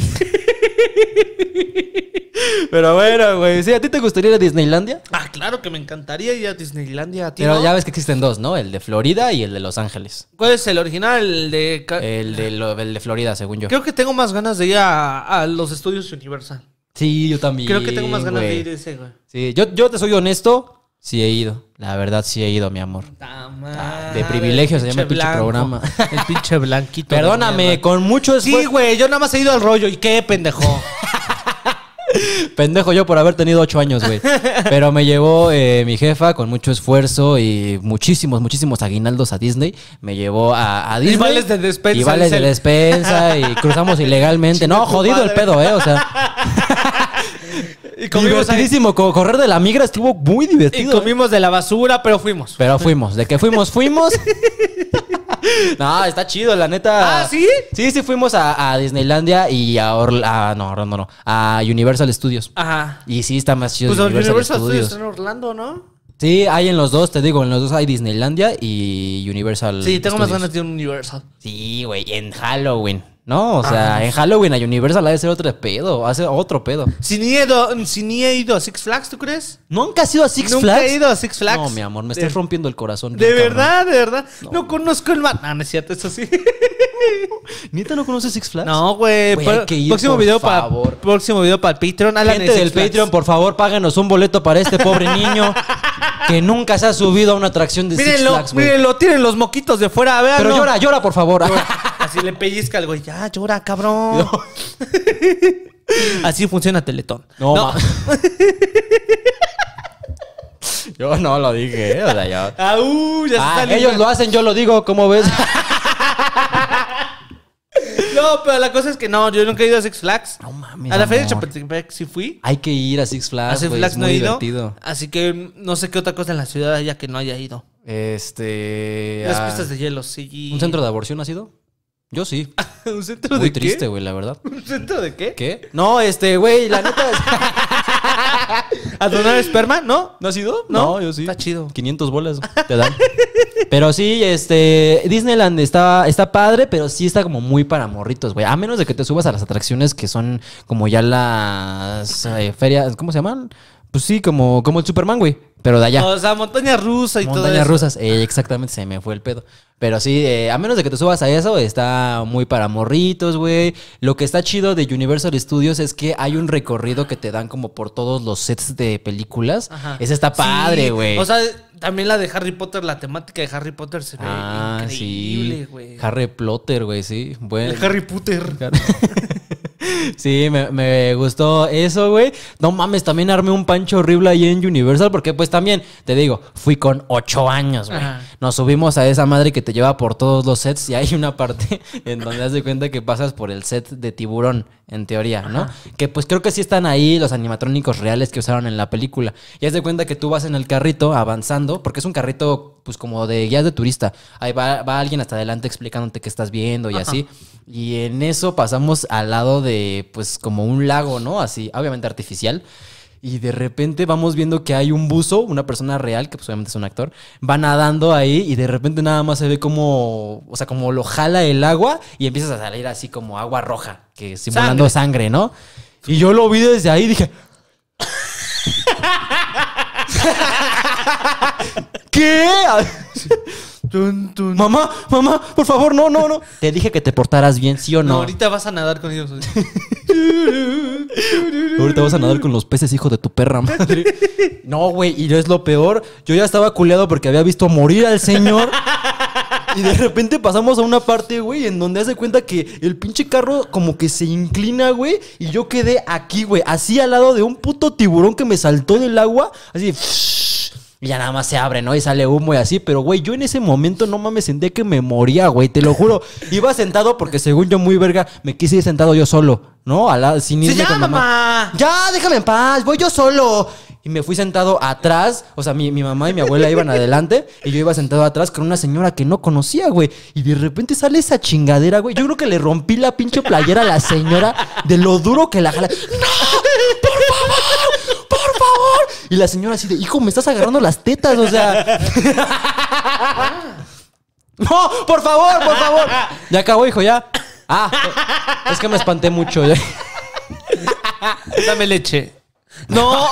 Pero bueno, güey. ¿Sí, ¿A ti te gustaría ir a Disneylandia? Ah, claro que me encantaría ir a Disneylandia. Pero ya ves que existen dos, ¿no? El de Florida y el de Los Ángeles. ¿Cuál es el original? El de, Florida, según yo. Creo que tengo más ganas de ir a los estudios Universal. Sí, yo también. Creo que tengo más ganas de ir ese, güey. Sí, yo, yo te soy honesto. Sí he ido, la verdad sí he ido, mi amor. Ah, de privilegio se llama el pinche programa. [laughs] El pinche blanquito. Perdóname, con mucho esfuerzo. Sí, güey, yo nada más he ido al rollo. ¿Y qué, pendejo? [laughs] [laughs] Pendejo yo por haber tenido ocho años, güey. Pero me llevó eh, mi jefa con mucho esfuerzo y muchísimos, muchísimos aguinaldos a Disney. Me llevó a, Disney. Y vales de despensa. Y vales de despensa y cruzamos ilegalmente. no, jodido el pedo, ¿eh? O sea y comimos Divertidísimo. Correr de la migra estuvo muy divertido. ¿eh? comimos de la basura, pero fuimos. Pero fuimos. De que fuimos, fuimos. [laughs] no, está chido, la neta. ¿Ah, sí? Sí, sí, fuimos a, Disneylandia y a, ah, No, no, no, A Universal Studios. Ajá. Y sí, está más chido. Pues Universal, Studios está en Orlando, ¿no? Sí, hay en los dos, te digo, en los dos hay Disneylandia y Universal. Sí, tengo más ganas de un Universal. Sí, güey, en Halloween. No, o sea, en Halloween a Universal ha de ser otro pedo, hace otro pedo. Si ni, he ido, a Six Flags, ¿tú crees? ¿Nunca has ido a Six Flags? Nunca he ido a Six Flags. No, mi amor, me estás rompiendo el corazón. De verdad, de verdad. No. conozco el mar. No, no es cierto, eso sí. [laughs] ¿Nieta no conoces Six Flags? No, güey. Próximo, video para próximo video para el Patreon. Alan el Patreon, por favor, páganos un boleto para este pobre [laughs] niño que nunca se ha subido a una atracción de Six Flags, Mírenlo, Mírenlo, tienen los moquitos de fuera. Véanlo. Pero llora, llora, por favor. [laughs] Si le pellizca algo güey, ya llora, cabrón. [laughs] Así funciona Teletón. No, [laughs] Yo no lo dije, ¿eh? o sea, yo... Ah, uh, ah, ellos lo hacen, yo lo digo, ¿cómo ves? [laughs] no, pero la cosa es que no, yo nunca he ido a Six Flags. No mames. A la feria de Chapultepec sí fui. Hay que ir a Six Flags. A Six Flags no he ido. Divertido. Así que no sé qué otra cosa en la ciudad haya que no haya ido. Este. Las pistas de hielo, sí. ¿Un centro de aborción ha sido? Yo sí. [laughs] ¿Un centro Muy triste, güey, la verdad. [laughs] ¿Un centro de qué? ¿Qué? No, este, güey, la neta es... ¿A [laughs] donar ¿No? ¿No has ido? ¿No? yo sí. Está chido. 500 bolas te dan. pero sí, este, Disneyland está, está padre, pero sí está como muy para morritos, güey. A menos de que te subas a las atracciones que son como ya las eh, ferias, ¿cómo se llaman? Pues sí, como, como el Superman, güey. Pero de allá. o sea, montaña rusa y todo. Montañas rusas, eh, exactamente, se me fue el pedo. Pero sí, eh, a menos de que te subas a eso, está muy para morritos, güey. Lo que está chido de Universal Studios es que hay un recorrido que te dan como por todos los sets de películas. Ajá. Ese está padre, güey. O sea, también la de Harry Potter, la temática de Harry Potter se ve ah, increíble, güey. Harry Potter, güey, sí. Bueno. Harry Potter. [laughs] Sí, me, me, gustó eso, güey. No mames, también armé un pancho horrible ahí en Universal, porque pues también, te digo, fui con ocho años, güey nos subimos a esa madre que te lleva por todos los sets y hay una parte [laughs] en donde das de cuenta que pasas por el set de tiburón, en teoría, ¿no? Que pues creo que sí están ahí los animatrónicos reales que usaron en la película. Y haz de cuenta que tú vas en el carrito avanzando, porque es un carrito pues como de guías de turista. Ahí va, alguien hasta adelante explicándote qué estás viendo y así. Y en eso pasamos al lado de pues como un lago, ¿no? Así, obviamente artificial. Y de repente vamos viendo que hay un buzo, una persona real, que pues obviamente es un actor, va nadando ahí y de repente nada más se ve como, o sea, como lo jala el agua y empiezas a salir así como agua roja, que simulando sangre, sangre ¿no? Y yo lo vi desde ahí y dije... [laughs] ¿Qué? Mamá, mamá, por favor, no, no, no. Te dije que te portaras bien, ¿sí o no? ahorita vas a nadar con ellos. [laughs] ahorita vas a nadar con los peces, hijo de tu perra madre. [laughs] No, güey, y es lo peor. Yo ya estaba culeado porque había visto morir al señor. Y de repente pasamos a una parte, güey, en donde hace cuenta que el pinche carro como que se inclina, güey. Y yo quedé aquí, güey, así al lado de un puto tiburón que me saltó del agua. Así. de... Y ya nada más se abre, ¿no? Y sale humo y así. Pero, güey, yo en ese momento no mames senté que me moría, güey. Te lo juro. [laughs] Iba sentado porque, según yo, muy verga, me quise ir sentado yo solo, ¿no? A la, sin irme ya, mamá. Ya, déjame en paz. Voy yo solo. Y me fui sentado atrás. O sea, mi, mi mamá y mi abuela iban [laughs] adelante. Y yo iba sentado atrás con una señora que no conocía, güey. Y de repente sale esa chingadera, güey. Yo creo que le rompí la pinche playera a la señora de lo duro que la jala. ¡No! Y la señora así de, hijo, me estás agarrando las tetas, o sea. [laughs] no, por favor, por favor. Ya acabó, hijo, ya. Ah, es que me espanté mucho. Ya. [laughs] Dame leche. No,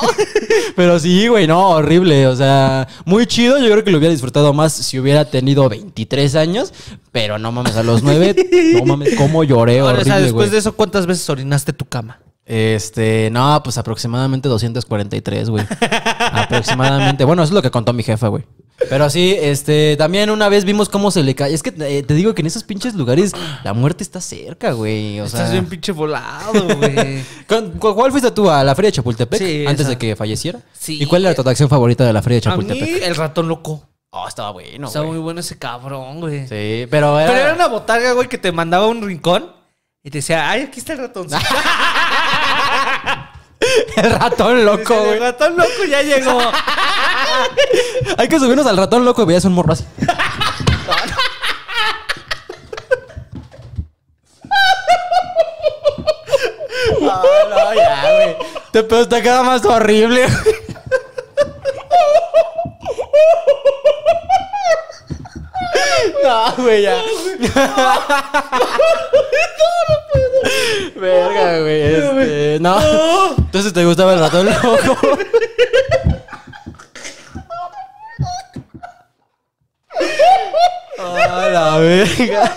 pero sí, güey, no, horrible. O sea, muy chido. Yo creo que lo hubiera disfrutado más si hubiera tenido 23 años. Pero no mames, a los 9, no mames, cómo lloré, o sea, después de eso, ¿cuántas veces orinaste tu cama? Este, no, pues aproximadamente 243, güey. [laughs] aproximadamente. Bueno, eso es lo que contó mi jefa, güey. Pero sí, este, también una vez vimos cómo se le cae. Es que eh, te digo que en esos pinches lugares la muerte está cerca, güey. O Estás bien pinche volado, güey. [laughs] ¿Cuál fuiste tú a la Feria de Chapultepec antes de que falleciera? Sí. ¿Y cuál era tu atracción favorita de la Feria de Chapultepec? el ratón loco. Oh, estaba bueno, Estaba muy bueno ese cabrón, güey. Sí, pero era... Pero era una botarga, güey, que te mandaba un rincón y te decía, ay, aquí está el ratón! [laughs] el ratón loco, güey. El ratón loco ya llegó. [laughs] Hay que subirnos al ratón loco y veías un morro así. no, [laughs] ah, no, ya, güey. Te pedo queda más horrible, güey. No, güey, ya. Verga, güey. Este, no. Entonces, ¿te gustaba el ratón loco? A ah, la verga.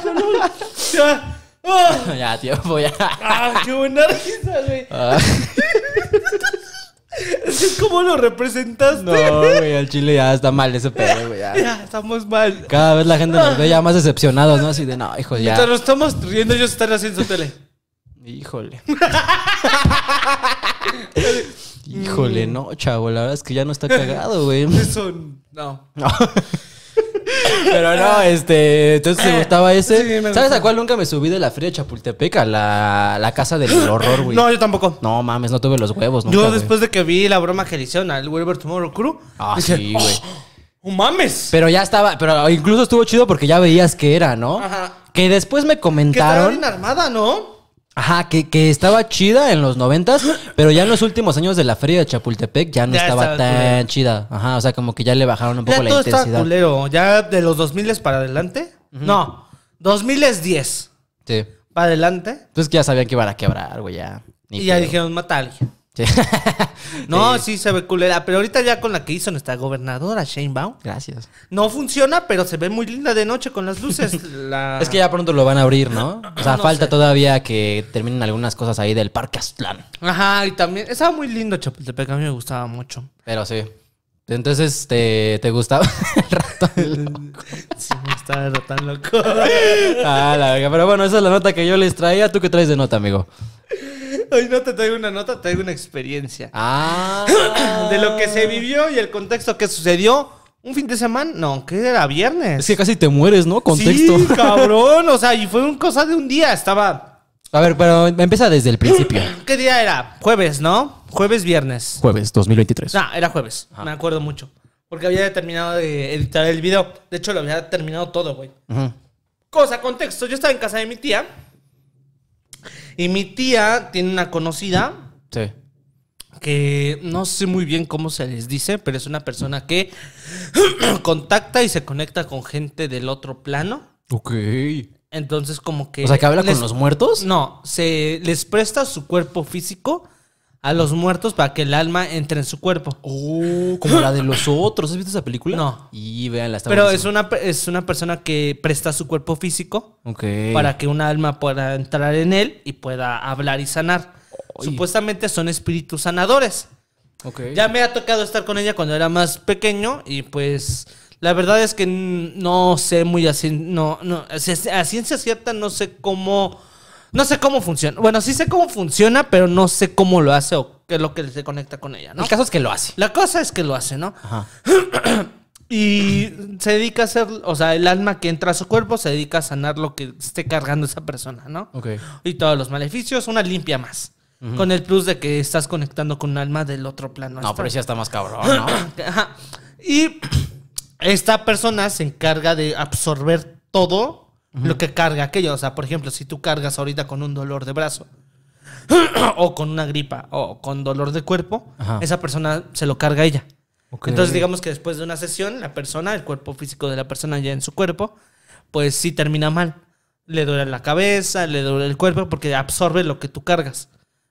Ya. tiempo, ya. Ah, qué buena risa, güey. Ah. [laughs] ¿Es como lo representaste? No, güey, al chile ya está mal ese perro, güey. [laughs] Ya. estamos mal. Cada vez la gente nos ve ya [laughs] más decepcionados, ¿no? Así de, no, hijo, ya. Mientras estamos riendo, ellos están haciendo tele. Híjole. Híjole, no, chavo. La verdad es que ya no está cagado, güey. no. No. Pero no, este. Entonces me gustaba ese. ¿Sabes a cuál nunca me subí de la fría de la, casa del horror, güey. No, yo tampoco. No mames, no tuve los huevos. yo después de que vi la broma que le hicieron al Wilbur Tomorrow Crew. Ah, sí, güey. ¡Oh, mames! Pero ya estaba. Pero incluso estuvo chido porque ya veías que era, ¿no? Ajá. Que después me comentaron. Que armada, ¿no? Ajá, que, estaba chida en los noventas, pero ya en los últimos años de la feria de Chapultepec ya no estaba tan chida. Ajá, o sea, como que ya le bajaron un poco la intensidad. Ya de los 2000 para adelante. No, 2010 Sí. para adelante. Entonces pues que ya sabían que iban a quebrar, güey, ya. y ya dijeron, mata [laughs] no, sí. se ve culera. Pero ahorita ya con la que hizo nuestra gobernadora, Shane Baum. Gracias. No funciona, pero se ve muy linda de noche con las luces. [laughs] Es que ya pronto lo van a abrir, ¿no? Ah, o sea, falta todavía que terminen algunas cosas ahí del Parque Aztlán. Ajá, y también. Estaba muy lindo Chapultepec, a mí me gustaba mucho. Pero sí. Entonces, ¿te, este, te gustaba [laughs] el Sí, me estaba el loco. ah, la verga. Pero bueno, esa es la nota que yo les traía. ¿Tú qué traes de nota, amigo? [laughs] Hoy no te traigo una nota, te traigo una experiencia. Ah. [coughs] De lo que se vivió y el contexto que sucedió. Un fin de semana, no, que era viernes. Es que casi te mueres, ¿no? Contexto. Sí, [laughs] cabrón, o sea, y fue un cosa de un día, estaba. A ver, pero empieza desde el principio. [coughs] ¿Qué día era? Jueves, ¿no? Jueves, viernes. Jueves 2023. No, ah, era jueves, me acuerdo mucho. Porque había terminado de editar el video. De hecho, lo había terminado todo, güey. Cosa, contexto, yo estaba en casa de mi tía y mi tía tiene una conocida. Sí. Que no sé muy bien cómo se les dice, pero es una persona que [clears throat] contacta y se conecta con gente del otro plano. Ok. Entonces, como que. O sea, que habla con los muertos. No, se les presta su cuerpo físico a los muertos para que el alma entre en su cuerpo. Oh, como la de los otros. ¿Has visto esa película? No. Y véanla, Pero es una, es una persona que presta su cuerpo físico para que un alma pueda entrar en él y pueda hablar y sanar. Supuestamente son espíritus sanadores. Ya me ha tocado estar con ella cuando era más pequeño y pues la verdad es que no sé muy así, no, no, a ciencia cierta no sé cómo no sé cómo funciona. Bueno, sí sé cómo funciona, pero no sé cómo lo hace o qué es lo que se conecta con ella, ¿no? El caso es que lo hace. La cosa es que lo hace, ¿no? Ajá. [clears throat] Y se dedica a hacer, o sea, el alma que entra a su cuerpo se dedica a sanar lo que esté cargando esa persona, ¿no? Ok. Y todos los maleficios, una limpia más. Con el plus de que estás conectando con un alma del otro plano. No, pero ya está más cabrón, ¿no? [clears throat] Y [clears throat] esta persona se encarga de absorber todo lo que carga aquello. O sea, por ejemplo, si tú cargas ahorita con un dolor de brazo [clears throat] o con una gripa o con dolor de cuerpo, esa persona se lo carga a ella. Entonces digamos que después de una sesión, la persona, el cuerpo físico de la persona ya en su cuerpo, pues sí termina mal. Le duele la cabeza, le duele el cuerpo porque absorbe lo que tú cargas.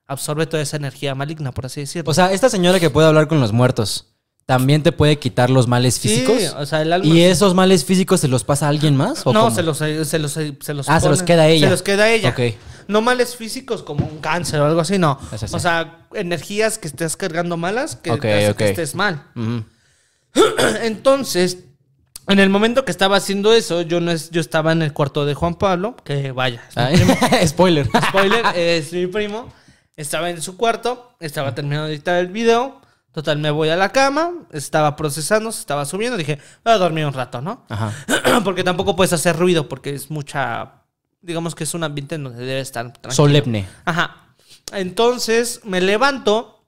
Absorbe toda esa energía maligna, por así decirlo. O sea, esta señora que puede hablar con los muertos, también te puede quitar los males físicos. o sea, el alma ¿Y esos males físicos se los pasa a alguien más? no, se los, queda ella. Se los queda ella. Ok. No males físicos como un cáncer o algo así, no. O sea, energías que estés cargando malas que, que estés mal. [clears throat] Entonces, en el momento que estaba haciendo eso, yo no es, yo estaba en el cuarto de Juan Pablo, que vaya. [laughs] Spoiler. Spoiler, es mi primo. Estaba en su cuarto, estaba terminando de editar el video Total, me voy a la cama, estaba procesando, se estaba subiendo, dije, voy a dormir un rato, ¿no? Ajá. [clears throat] porque tampoco puedes hacer ruido porque es mucha, digamos que es un ambiente donde debe estar tranquilo. Solemne. Ajá. Entonces me levanto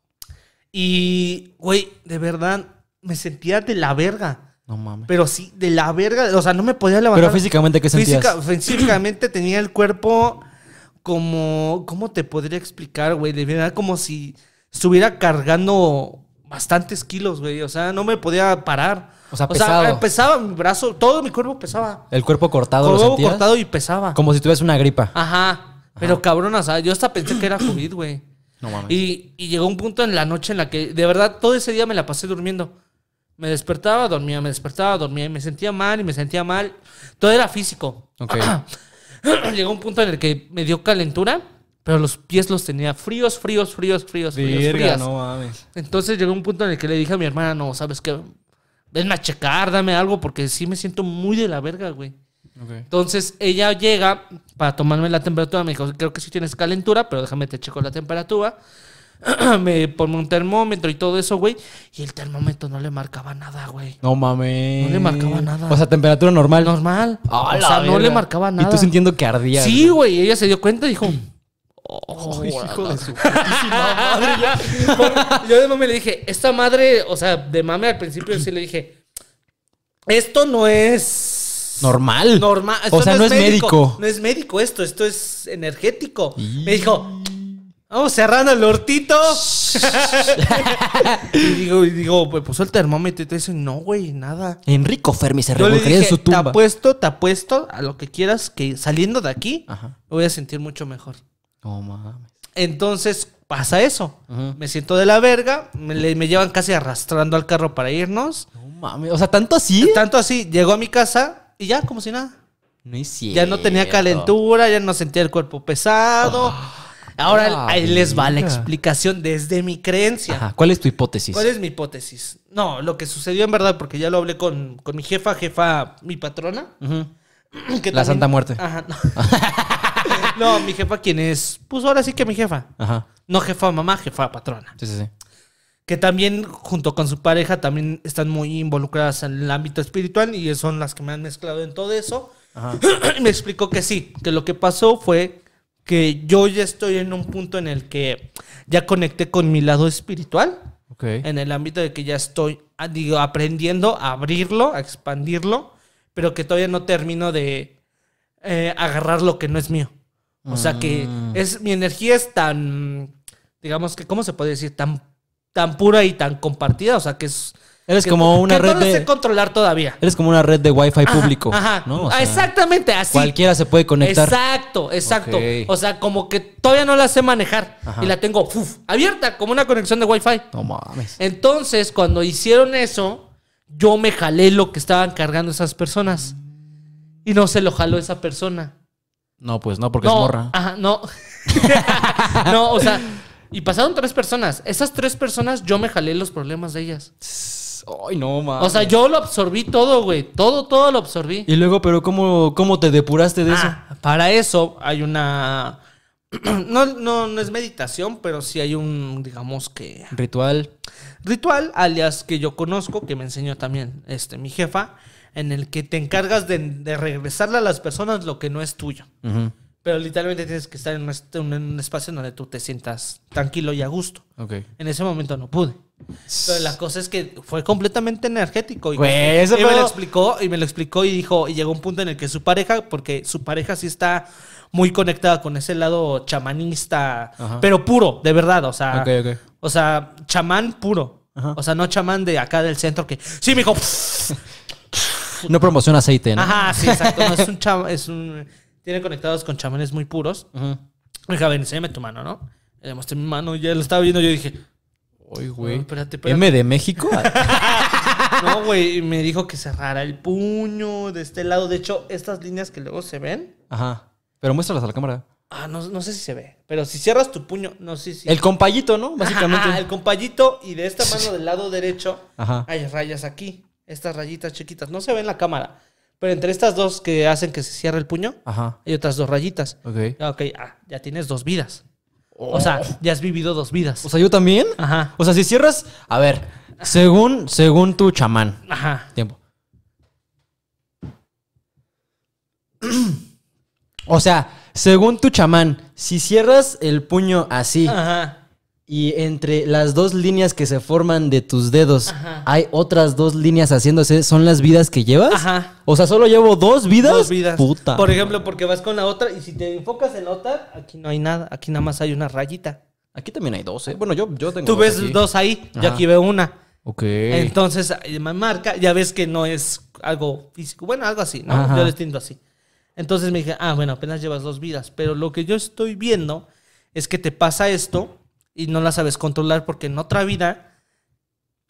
y, güey, de verdad me sentía de la verga. No mames. Pero sí, de la verga, o sea, no me podía levantar. Pero físicamente, ¿qué sentías? [clears throat] físicamente tenía el cuerpo como, ¿cómo te podría explicar, güey? De verdad, como si estuviera cargando bastantes kilos, güey. O sea, no me podía parar. O sea, o Sea, pesaba mi brazo, todo mi cuerpo pesaba. El cuerpo cortado, El cuerpo cortado y pesaba. Como si tuviese una gripa. Ajá. Pero cabrón, o sea, yo hasta pensé que era COVID, güey. No mames. Y, y, llegó un punto en la noche en la que, de verdad, todo ese día me la pasé durmiendo. Me despertaba, dormía, me despertaba, dormía. Y me sentía mal y me sentía mal. Todo era físico. Ok. [clears throat] llegó un punto en el que me dio calentura. Pero los pies los tenía fríos, fríos, fríos, fríos, fríos. no mames. Entonces llegó un punto en el que le dije a mi hermana, no, ¿sabes qué? Ven a checar, dame algo, porque sí me siento muy de la verga, güey. Entonces ella llega para tomarme la temperatura. Me dijo, creo que sí tienes calentura, pero déjame te checo la temperatura. [clears throat] me pongo un termómetro y todo eso, güey. Y el termómetro no le marcaba nada, güey. No mames. No le marcaba nada. O sea, temperatura normal. Normal. o sea, no le marcaba nada. Y tú sintiendo que ardía. Sí, güey. Ella se dio cuenta y dijo, Oh, hijo de su madre. Yo, yo de mami le dije, esta madre, o sea, de mame al principio sí le dije, esto no es normal. o sea, no es, médico. No es médico esto, esto es energético. Me dijo, vamos cerrando el hortito. [laughs] y digo, pues puso el termómetro y te dicen, no, güey, nada. Enrico Fermi se recogería en su tumba. Te apuesto, te a lo que quieras que saliendo de aquí me voy a sentir mucho mejor. No mames. Entonces pasa eso. Me siento de la verga, me, llevan casi arrastrando al carro para irnos. No mames, o sea, tanto así. Tanto así, llegó a mi casa y ya, como si nada. No Ya no tenía calentura, ya no sentía el cuerpo pesado. Ah, Ahora ah, ahí les va la ah. explicación desde mi creencia. Ajá. ¿Cuál es tu hipótesis? ¿Cuál es mi hipótesis? No, lo que sucedió en verdad, porque ya lo hablé con, con mi jefa, jefa, mi patrona. [clears throat] la Santa Muerte. Ajá. [laughs] [laughs] no, mi jefa, ¿quién es, pues ahora sí que mi jefa. Ajá. No jefa mamá, jefa patrona. Sí, sí, sí. Que también, junto con su pareja, también están muy involucradas en el ámbito espiritual y son las que me han mezclado en todo eso. [clears throat] me explicó que sí, que lo que pasó fue que yo ya estoy en un punto en el que ya conecté con mi lado espiritual. Okay. En el ámbito de que ya estoy ah, aprendiendo a abrirlo, a expandirlo, pero que todavía no termino de eh, agarrar lo que no es mío. O sea que mm. es, mi energía es tan, digamos que, ¿cómo se puede decir? Tan, tan pura y tan compartida. O sea que es... Eres como una red no de... sé controlar todavía. Eres como una red de wifi fi público. Ajá. exactamente así. Cualquiera se puede conectar. Exacto, exacto. O sea, como que todavía no la sé manejar. Y la tengo abierta, como una conexión de wifi. No mames. Entonces, cuando hicieron eso, yo me jalé lo que estaban cargando esas personas. Y no se lo jaló esa persona. No, pues no, porque es morra. Ajá, no. [laughs] no, o sea, y pasaron tres personas. Esas tres personas yo me jalé los problemas de ellas. Ay, no, mames. O sea, yo lo absorbí todo, güey. Todo, todo lo absorbí. Y luego, pero ¿cómo, cómo te depuraste de eso? Ah, para eso hay una... [clears throat] No, no, es meditación, pero sí hay un, digamos que... Ritual. Ritual, alias que yo conozco, que me enseñó también este, mi jefa en el que te encargas de, regresarle a las personas lo que no es tuyo. Pero literalmente tienes que estar en un, en espacio donde tú te sientas tranquilo y a gusto. Okay. En ese momento no pude. Pero la cosa es que fue completamente energético. Y, me lo explicó y me lo explicó y dijo, y llegó un punto en el que su pareja, porque su pareja sí está muy conectada con ese lado chamanista, pero puro, de verdad, o sea, o sea, chamán puro. O sea, no chamán de acá del centro que, sí, me dijo [laughs] No promociona aceite, ¿no? Ajá, sí, exacto. es un [laughs] es un... Tiene conectados con chamanes muy puros. Ajá. Oiga, ven, enséñame tu mano, ¿no? Le mostré mi mano y ya lo estaba viendo. Yo dije, Oye, güey. espérate, espérate. ¿M de México? [laughs] no, güey. Me dijo que cerrara el puño de este lado. De hecho, estas líneas que luego se ven. Ajá. Pero muéstralas a la cámara. Ah, no, sé si se ve. Pero si cierras tu puño, no sé si. El compayito, ¿no? Básicamente. el compayito y de esta mano [laughs] del lado derecho Ajá. hay rayas aquí estas rayitas chiquitas. No se ve en la cámara. Pero entre estas dos que hacen que se cierre el puño, Ajá. hay otras dos rayitas. Ok. Ah, ok, ah, ya tienes dos vidas. Oh. O sea, ya has vivido dos vidas. O sea, yo también. Ajá. O sea, si cierras. A ver, según, según tu chamán. Ajá. Tiempo. [clears throat] O sea, según tu chamán, si cierras el puño así Ajá y entre las dos líneas que se forman de tus dedos, hay otras dos líneas haciéndose, ¿son las vidas que llevas? Ajá. O sea, solo llevo dos vidas. Dos vidas. Por ejemplo, porque vas con la otra y si te enfocas en otra, aquí no hay nada, aquí nada más hay una rayita. Aquí también hay dos, ¿eh? Bueno, yo, yo tengo Tú ves dos ahí, yo aquí veo una. Ok. Entonces, eh, me marca, ya ves que no es algo físico, bueno, algo así, ¿no? Yo lo entiendo así. Entonces me dije, ah, bueno, apenas llevas dos vidas, pero lo que yo estoy viendo es que te pasa esto y no la sabes controlar porque en otra vida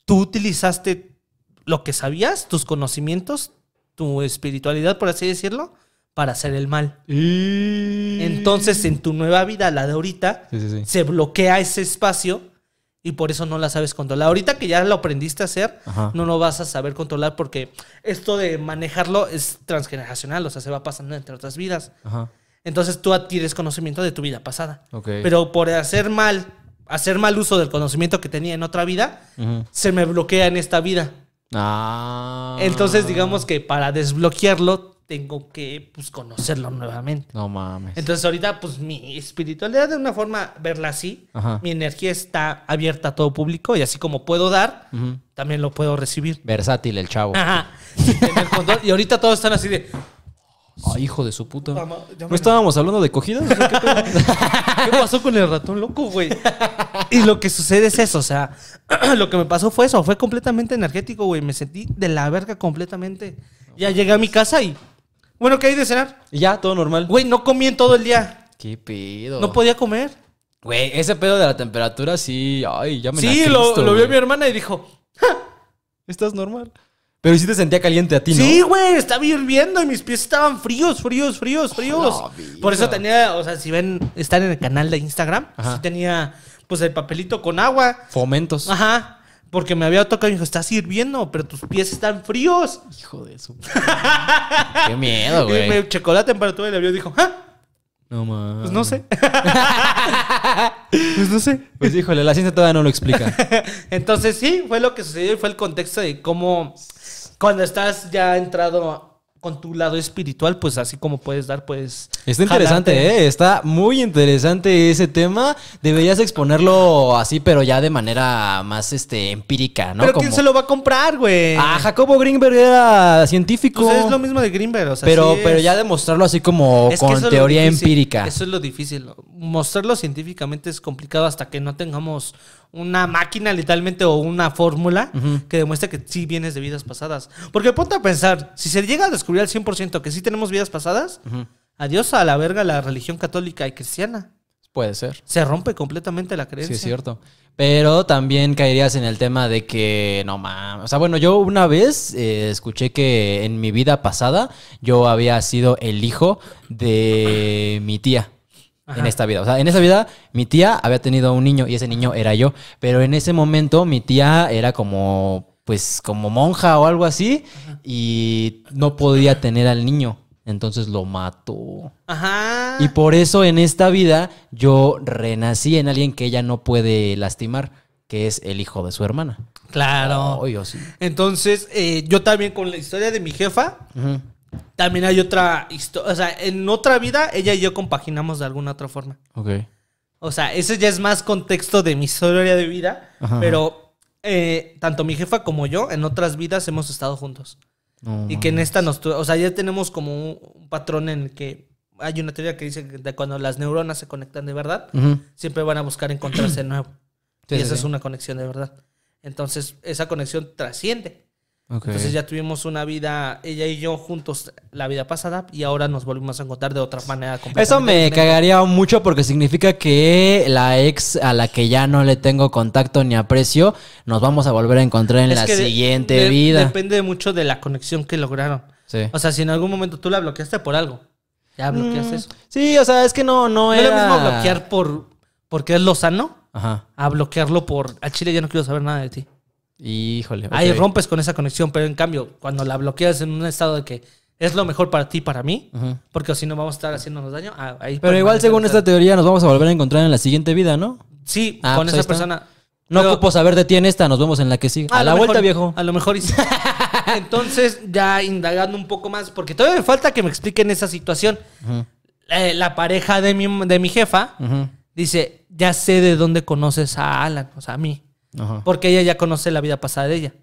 tú utilizaste lo que sabías, tus conocimientos, tu espiritualidad, por así decirlo, para hacer el mal. Y... Entonces, en tu nueva vida, la de ahorita, se bloquea ese espacio y por eso no la sabes controlar. Ahorita que ya lo aprendiste a hacer, no lo vas a saber controlar porque esto de manejarlo es transgeneracional, o sea, se va pasando entre otras vidas. Entonces tú adquieres conocimiento de tu vida pasada. Pero por hacer mal hacer mal uso del conocimiento que tenía en otra vida, se me bloquea en esta vida. Ah. Entonces, digamos que para desbloquearlo, tengo que pues, conocerlo nuevamente. No mames. Entonces, ahorita, pues mi espiritualidad, de una forma, verla así, mi energía está abierta a todo público y así como puedo dar, también lo puedo recibir. Versátil el chavo. Ajá. y ahorita todos están así de. Ay, hijo de su puta. ¿No estábamos hablando de cogidas? [laughs] ¿Qué, pasó con el ratón loco, güey? Y lo que sucede es eso, o sea, [clears throat] lo que me pasó fue eso, fue completamente energético, güey. Me sentí de la verga completamente. Ya llegué a mi casa y. Bueno, ¿qué hay de cenar? Y ya, todo normal. Güey, no comí en todo el día. ¿Qué pedo? No podía comer. Güey, ese pedo de la temperatura sí. Ay, ya me Sí, lo, lo vio mi hermana y dijo: Estás normal. Pero sí te sentía caliente a ti, ¿no? Sí, güey, estaba hirviendo y mis pies estaban fríos, fríos, fríos, fríos. Por eso tenía, o sea, si ven, están en el canal de Instagram, sí tenía, pues, el papelito con agua. Fomentos. Ajá. Porque me había tocado y me dijo, estás hirviendo, pero tus pies están fríos. Hijo de eso. Qué miedo, [laughs] güey. Y me checó la temperatura y le abrió y dijo, ¿ah? No mames. Pues no sé. [laughs] pues no sé. Pues híjole, la ciencia todavía no lo explica. [laughs] Entonces sí, fue lo que sucedió y fue el contexto de cómo cuando estás ya entrado con tu lado espiritual, pues así como puedes dar, pues. Está interesante, ¿eh? Está muy interesante ese tema. Deberías exponerlo así, pero ya de manera más este, empírica, ¿no? Pero ¿quién se lo va a comprar, güey? Ah, Jacobo Greenberg era científico. Pues es lo mismo de Greenberg, o sea. Pero, pero ya demostrarlo así como con teoría empírica. Eso es lo difícil. Mostrarlo científicamente es complicado hasta que no tengamos una máquina literalmente o una fórmula que demuestre que sí vienes de vidas pasadas. Porque ponte a pensar, si se llega a descubrir al 100% que sí tenemos vidas pasadas, adiós a la verga la religión católica y cristiana. Puede ser. Se rompe completamente la creencia. Sí, es cierto. Pero también caerías en el tema de que, no mames. O sea, bueno, yo una vez eh, escuché que en mi vida pasada yo había sido el hijo de mi tía en esta vida. O sea, en esa vida mi tía había tenido un niño y ese niño era yo, pero en ese momento mi tía era como, pues, como monja o algo así y no podía tener al niño. Entonces lo mató. Ajá. Y por eso en esta vida yo renací en alguien que ella no puede lastimar, que es el hijo de su hermana. Claro. sí. Entonces, eh, yo también con la historia de mi jefa, también hay otra historia. O sea, en otra vida, ella y yo compaginamos de alguna otra forma. Ok. O sea, ese ya es más contexto de mi historia de vida. Pero eh, tanto mi jefa como yo, en otras vidas hemos estado juntos. y que en esta nos. O sea, ya tenemos como un, patrón en el que hay una teoría que dice que cuando las neuronas se conectan de verdad, siempre van a buscar encontrarse de nuevo. y esa es una conexión de verdad. Entonces, esa conexión trasciende. Entonces ya tuvimos una vida, ella y yo juntos, la vida pasada, y ahora nos volvimos a encontrar de otra manera. Eso me cagaría mucho porque significa que la ex a la que ya no le tengo contacto ni aprecio, nos vamos a volver a encontrar en la siguiente vida. Depende mucho de la conexión que lograron. O sea, si en algún momento tú la bloqueaste por algo, ya bloqueaste mm, eso. Sí, o sea, es que no, no, no era... lo mismo bloquear por porque es lo sano a bloquearlo por... al Chile ya no quiero saber nada de ti. Híjole. Ahí rompes con esa conexión, pero en cambio, cuando la bloqueas en un estado de que es lo mejor para ti, y para mí, porque si no vamos a estar haciéndonos daño. Ah, pero igual, según esta teoría, nos vamos a volver a encontrar en la siguiente vida, ¿no? Sí, ah, con pues esa persona. No ocupo saber de ti en esta, nos vemos en la que sigue. A, la vuelta, viejo. A lo mejor. [laughs] Entonces, ya indagando un poco más, porque todavía me falta que me expliquen esa situación. la pareja de mi, de mi jefa dice: Ya sé de dónde conoces a Alan, o sea, a mí. Porque ella ya conoce la vida pasada de ella.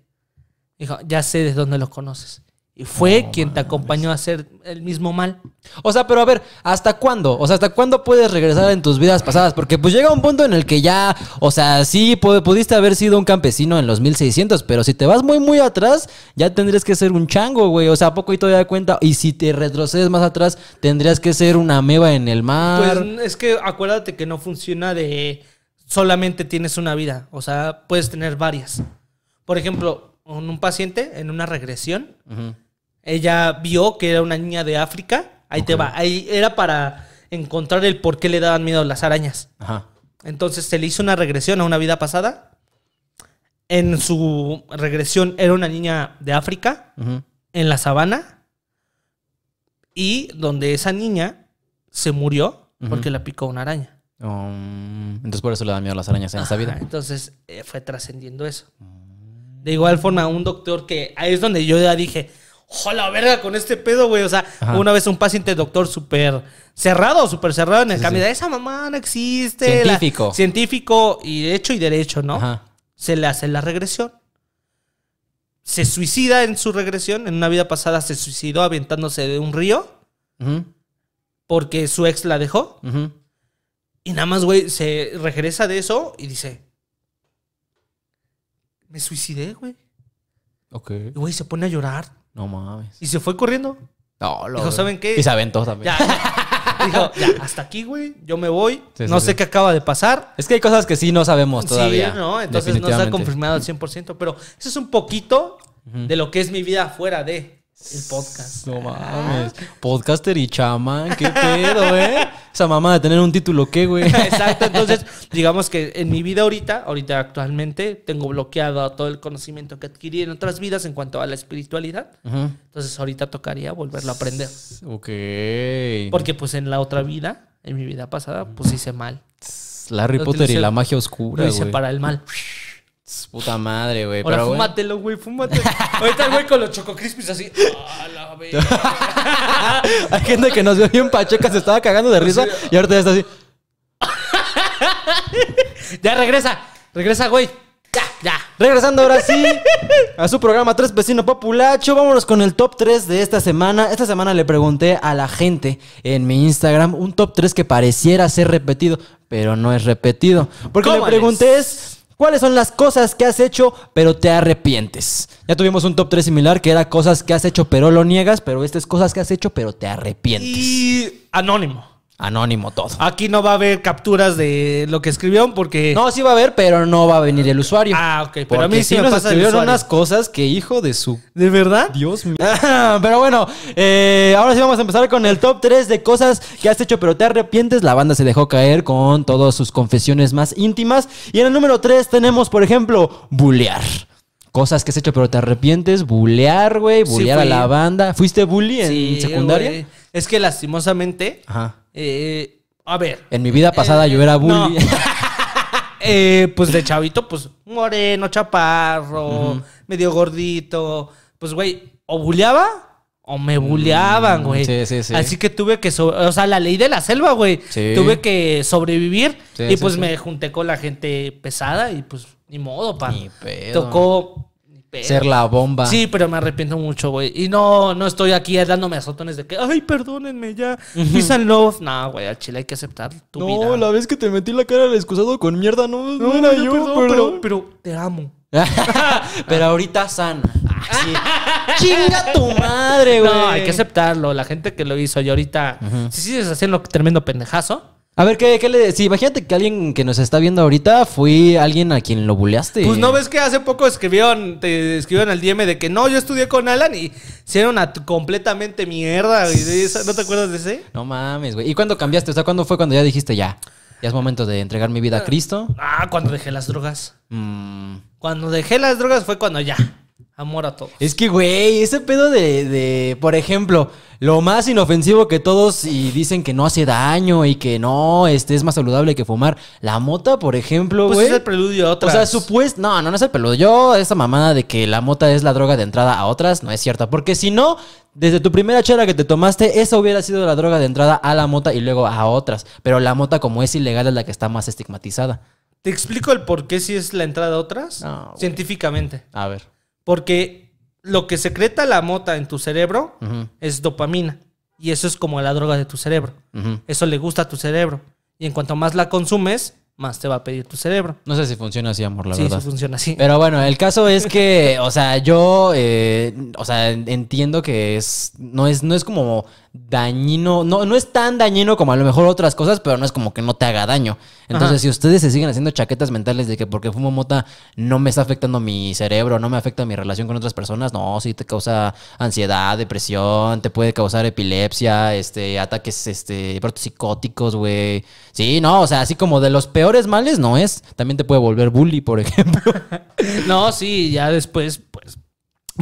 Dijo, ya sé de dónde lo conoces. Y fue quien te acompañó a hacer el mismo mal. O sea, pero a ver, ¿hasta cuándo? O sea, ¿hasta cuándo puedes regresar en tus vidas pasadas? Porque pues llega un punto en el que ya, o sea, sí pudiste haber sido un campesino en los 1600, pero si te vas muy, muy atrás, ya tendrías que ser un chango, güey. O sea, ¿a poco y te da cuenta? Y si te retrocedes más atrás, tendrías que ser una meba en el mar. Pues es que acuérdate que no funciona de solamente tienes una vida, o sea, puedes tener varias. Por ejemplo, un paciente en una regresión, ella vio que era una niña de África, ahí te va, ahí era para encontrar el por qué le daban miedo las arañas. Ajá. Entonces se le hizo una regresión a una vida pasada. En su regresión era una niña de África, en la sabana, y donde esa niña se murió porque la picó una araña. Um, entonces por eso le dan miedo las arañas en esta vida. Entonces eh, fue trascendiendo eso. De igual forma, un doctor que ahí es donde yo ya dije, ¡Hola, verga con este pedo, güey! O sea, una vez un paciente doctor súper cerrado, súper cerrado en el camino de esa mamá no existe. Científico. científico y hecho y derecho, ¿no? Se le hace la regresión. Se suicida en su regresión. En una vida pasada se suicidó aventándose de un río. Porque su ex la dejó. Y nada más, güey, se regresa de eso y dice, me suicidé, güey. Ok. Y, güey, se pone a llorar. No mames. Y se fue corriendo. No, lo. Dijo, ¿saben qué? Y se aventó también. [laughs] Dijo, ya, hasta aquí, güey. Yo me voy. no sé qué acaba de pasar. Es que hay cosas que sí no sabemos todavía. Sí, no. Entonces no se ha confirmado al 100%. Pero eso es un poquito de lo que es mi vida fuera de. El podcast. No mames. Podcaster y chamán, qué pedo, ¿eh? [laughs] Esa mamá de tener un título, ¿qué, güey? Exacto, entonces, [laughs] digamos que en mi vida ahorita, ahorita actualmente, tengo bloqueado todo el conocimiento que adquirí en otras vidas en cuanto a la espiritualidad. Entonces, ahorita tocaría volverlo a aprender. Ok. Porque, pues, en la otra vida, en mi vida pasada, pues hice mal. Harry Potter y la magia oscura. Lo hice para el mal. [laughs] Puta madre, güey. Ahora pero fúmatelo, güey, fúmatelo. Ahorita el güey con los Choco Crispies así. ¡Ah, la [laughs] Hay gente que nos vio bien pacheca, se estaba cagando de risa y ahorita ya está así. [laughs] ya regresa, regresa, güey. Ya, ya. Regresando ahora sí a su programa Tres Vecino Populacho, vámonos con el top 3 de esta semana. Esta semana le pregunté a la gente en mi Instagram un top 3 que pareciera ser repetido, pero no es repetido. Porque le pregunté es ¿Cuáles son las cosas que has hecho pero te arrepientes? Ya tuvimos un top 3 similar que era cosas que has hecho pero lo niegas, pero estas es cosas que has hecho pero te arrepientes. Y anónimo anónimo todo. Aquí no va a haber capturas de lo que escribió porque... No, sí va a haber, pero no va a venir el usuario. Ah, ok. Pero a mí sí, nos escribieron unas cosas que hijo de su... ¿De verdad? Dios mío. [laughs] pero bueno, eh, ahora sí vamos a empezar con el top 3 de cosas que has hecho pero te arrepientes. La banda se dejó caer con todas sus confesiones más íntimas. Y en el número 3 tenemos, por ejemplo, bulear cosas que has hecho, pero te arrepientes, bulear, güey, bulear a la banda. ¿Fuiste bully en secundaria? Es que lastimosamente. Ajá. Eh, a ver. En mi vida pasada eh, yo era bully. [laughs] [laughs] Eh, pues de chavito, pues moreno, chaparro, medio gordito. Pues, güey, o bulleaba o me mm, bulleaban, güey. Sí, sí, sí. Así que tuve que, sobre... o sea, la ley de la selva, güey. Tuve que sobrevivir y pues me junté con la gente pesada y pues ni modo, pa. Ni pedo. Tocó ser la bomba. Sí, pero me arrepiento mucho, güey. Y no, no estoy aquí dándome azotones de que, ay, perdónenme ya. No, güey, al chile hay que aceptar tu no, vida. No, la vez que te metí la cara al excusado con mierda, no, no, no era Pero, pero te amo. [laughs] pero ahorita sana. Ah, sí. [laughs] Chinga tu madre, güey. No, hay que aceptarlo. La gente que lo hizo y ahorita, uh si sigues haciendo tremendo pendejazo, a ver, ¿qué, le... sí, imagínate que alguien que nos está viendo ahorita fue alguien a quien lo buleaste. Pues no ves que hace poco escribieron, te escribieron al DM de que no, yo estudié con Alan y hicieron a completamente mierda. ¿No te acuerdas de ese? No mames, güey. ¿Y cuándo cambiaste? O sea, ¿cuándo fue cuando ya dijiste ya? Ya es momento de entregar mi vida a ah, Cristo. Ah, cuando dejé las drogas. Mm. Cuando dejé las drogas fue cuando ya amor a todos. Es que, güey, ese pedo de, por ejemplo, lo más inofensivo que todos y dicen que no hace daño y que no, este es más saludable que fumar. La mota, por ejemplo, pues güey. Pues es el preludio a otras. O sea, supuesto, no, no, no es el preludio. Esa mamada de que la mota es la droga de entrada a otras no es cierta. Porque si no, desde tu primera charla que te tomaste, esa hubiera sido la droga de entrada a la mota y luego a otras. Pero la mota, como es ilegal, es la que está más estigmatizada. ¿Te explico el por qué si es la entrada a otras? Científicamente. A ver. Porque lo que secreta la mota en tu cerebro es dopamina. Y eso es como la droga de tu cerebro. Eso le gusta a tu cerebro. Y en cuanto más la consumes, más te va a pedir tu cerebro. No sé si funciona así, amor, la sí, verdad. Sí, funciona así. Pero bueno, el caso es que, o sea, yo, eh, o sea, entiendo que es, no es, no es como dañino, no, no es tan dañino como a lo mejor otras cosas, pero no es como que no te haga daño. Entonces, si ustedes se siguen haciendo chaquetas mentales de que porque fumo mota no me está afectando mi cerebro, no me afecta mi relación con otras personas, no, sí te causa ansiedad, depresión, te puede causar epilepsia, este, ataques este, psicóticos, güey. Sí, no, o sea, así como de los peores males no es. También te puede volver bully, por [laughs] ejemplo. [laughs] no, sí, ya después, pues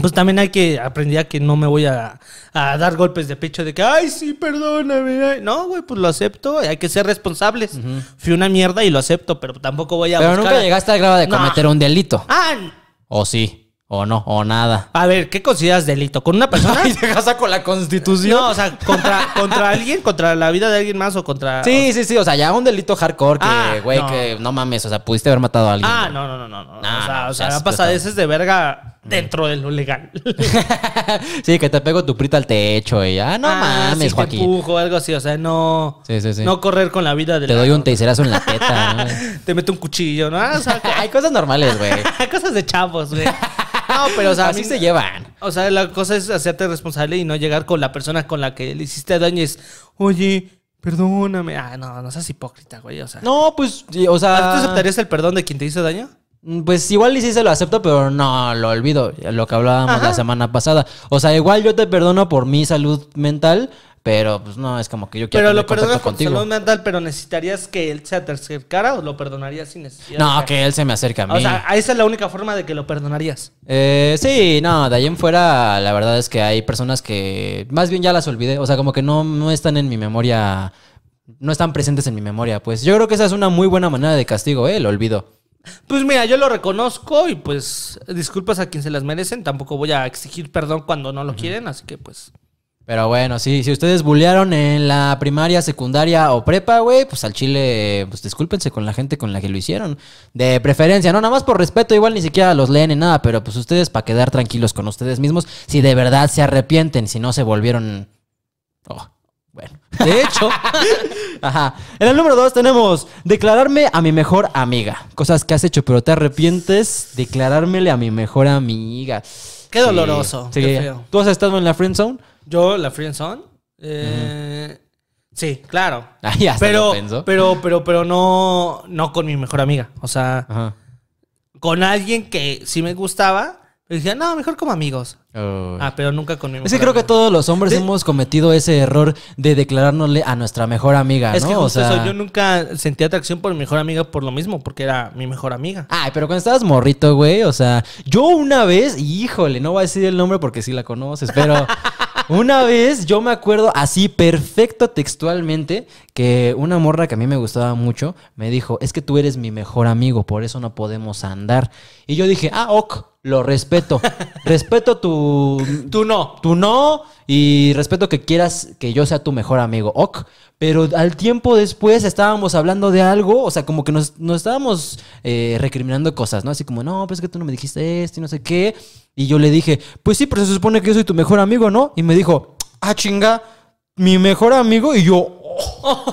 pues también hay que aprender a que no me voy a, a, dar golpes de pecho de que, ay, sí, perdóname. No, güey, pues lo acepto. Hay que ser responsables. Fui una mierda y lo acepto, pero tampoco voy a. Pero nunca llegaste al grado de cometer un delito. Ah, o sí. O no, o nada. A ver, ¿qué consideras delito? ¿Con una persona? ¿Y se [laughs] a con la constitución? No, o sea, contra, contra alguien, contra la vida de alguien más o contra. Sí, sí, sí. O sea, ya un delito hardcore que, ah, güey, que no mames. O sea, pudiste haber matado a alguien. Ah, no, no, no, no, o sea, o sea, es de verga Mm. dentro de lo legal. [laughs] sí, que te pego tu prita al techo y ah, no mames, sí, Joaquín. Te algo así, o sea, no, sí, sí, no correr con la vida de Te doy un teicerazo en la [laughs] teta. te meto un cuchillo, ¿no? O sea, [laughs] Hay cosas normales, güey. Hay cosas de chavos, güey. No, pero o sea, así mí, se llevan. O sea, la cosa es hacerte responsable y no llegar con la persona con la que le hiciste daño y es, oye, perdóname. Ah, no, no seas hipócrita, güey. O sea. No, pues, o sea. ¿Tú aceptarías el perdón de quien te hizo daño? Mm, pues igual y sí se lo acepto, pero no lo olvido. Lo que hablábamos la semana pasada. O sea, igual yo te perdono por mi salud mental, pero pues no, es como que yo quiero Pero lo perdonas por salud mental, pero necesitarías que él se acercara o lo perdonarías sin necesidad. No, que él se me acerque a mí. O sea, esa es la única forma de que lo perdonarías. Eh, sí, no, de ahí en fuera, la verdad es que hay personas que más bien ya las olvidé. O sea, como que no, no están en mi memoria, no están presentes en mi memoria. Pues yo creo que esa es una muy buena manera de castigo, ¿eh? Lo olvido. Pues mira, yo lo reconozco y pues disculpas a quien se las merecen. Tampoco voy a exigir perdón cuando no lo quieren, así que pues. Pero bueno, sí, si ustedes bullearon en la primaria, secundaria o prepa, güey, pues al chile, pues discúlpense con la gente con la que lo hicieron. De preferencia, ¿no? Nada más por respeto, igual ni siquiera los leen ni nada, pero pues ustedes para quedar tranquilos con ustedes mismos, si de verdad se arrepienten, si no se volvieron... Oh, de hecho, ajá. En el número dos tenemos declararme a mi mejor amiga. Cosas que has hecho, pero te arrepientes. Declarármele a mi mejor amiga. Qué doloroso. ¿Tú has estado en la friend zone? Yo, la Friendzone. Eh, Sí, claro. [laughs] Pero, pero, pero, pero no, no con mi mejor amiga. O sea, con alguien que sí me gustaba, y no, mejor como amigos. Ah, pero nunca con mi mejor Es que creo que todos los hombres hemos cometido ese error de declarárnosle a nuestra mejor amiga, ¿no? Es que yo nunca sentí atracción por mi mejor amiga por lo mismo, porque era mi mejor amiga. Ay, pero cuando estabas morrito, güey, o sea, yo una vez, híjole, no voy a decir el nombre porque sí la conoces, pero... [laughs] Una vez yo me acuerdo así perfecto textualmente que una morra que a mí me gustaba mucho me dijo, es que tú eres mi mejor amigo, por eso no podemos andar. Y yo dije, ah, ok, lo respeto. [laughs] respeto tu. Tú no. tú no. Y respeto que quieras que yo sea tu mejor amigo. Ok. Pero al tiempo después estábamos hablando de algo. O sea, como que nos, estábamos eh, recriminando cosas, ¿no? Así como, no, pues es que tú no me dijiste esto y no sé qué. Y yo le dije, pues sí, pero se supone que yo soy tu mejor amigo, ¿no? Y me dijo, ah, chinga, mi mejor amigo. Y yo, oh".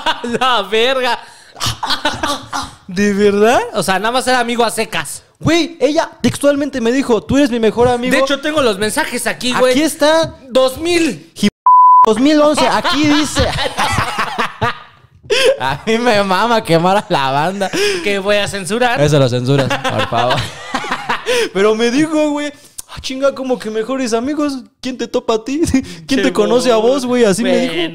[laughs] la verga. [laughs] ¿De verdad? O sea, nada más era amigo a secas. Güey, ella textualmente me dijo, tú eres mi mejor amigo. De hecho, tengo los mensajes aquí, güey. Aquí está. 2000. 2011, aquí dice. [laughs] A mí me mama quemar a la banda. Que voy a censurar. Eso lo censuras, por favor. [laughs] Pero me dijo, güey. Ah, chinga, como que mejores amigos. ¿Quién te topa a ti? [laughs] ¿Quién te conoce a vos, güey? Así me dijo.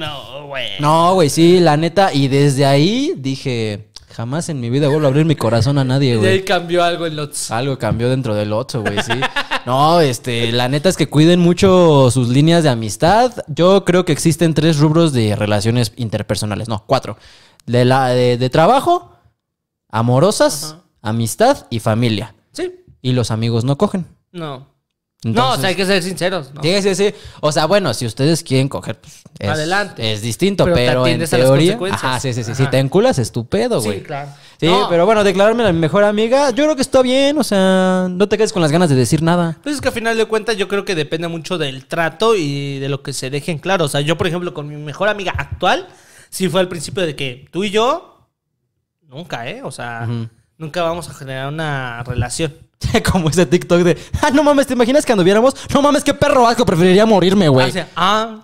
No, güey, sí, la neta. Y desde ahí dije. Jamás en mi vida vuelvo a abrir mi corazón a nadie, güey. Y ahí cambió algo en Lots. Algo cambió dentro del Lotso, güey, sí. No, este, la neta es que cuiden mucho sus líneas de amistad. Yo creo que existen tres rubros de relaciones interpersonales. No, cuatro. De, la, de, trabajo, amorosas, amistad y familia. Sí. Y los amigos no cogen. No no, o sea, hay que ser sinceros. ¿no? sí sí o sea, bueno, si ustedes quieren coger, pues, adelante. Es distinto, pero, te en teoría. sí, sí, sí. Si te enculas, estupendo, güey. Sí, claro. Sí, pero bueno, declararme la mejor amiga, yo creo que está bien, o sea, no te quedes con las ganas de decir nada. Pues es que al final de cuentas, yo creo que depende mucho del trato y de lo que se dejen claro. O sea, yo, por ejemplo, con mi mejor amiga actual, sí fue al principio de que tú y yo, nunca, ¿eh? O sea, nunca vamos a generar una relación. [laughs] Como ese TikTok de, ah, no mames, ¿te imaginas que anduviéramos? No mames, qué perro asco, preferiría morirme, güey. ah.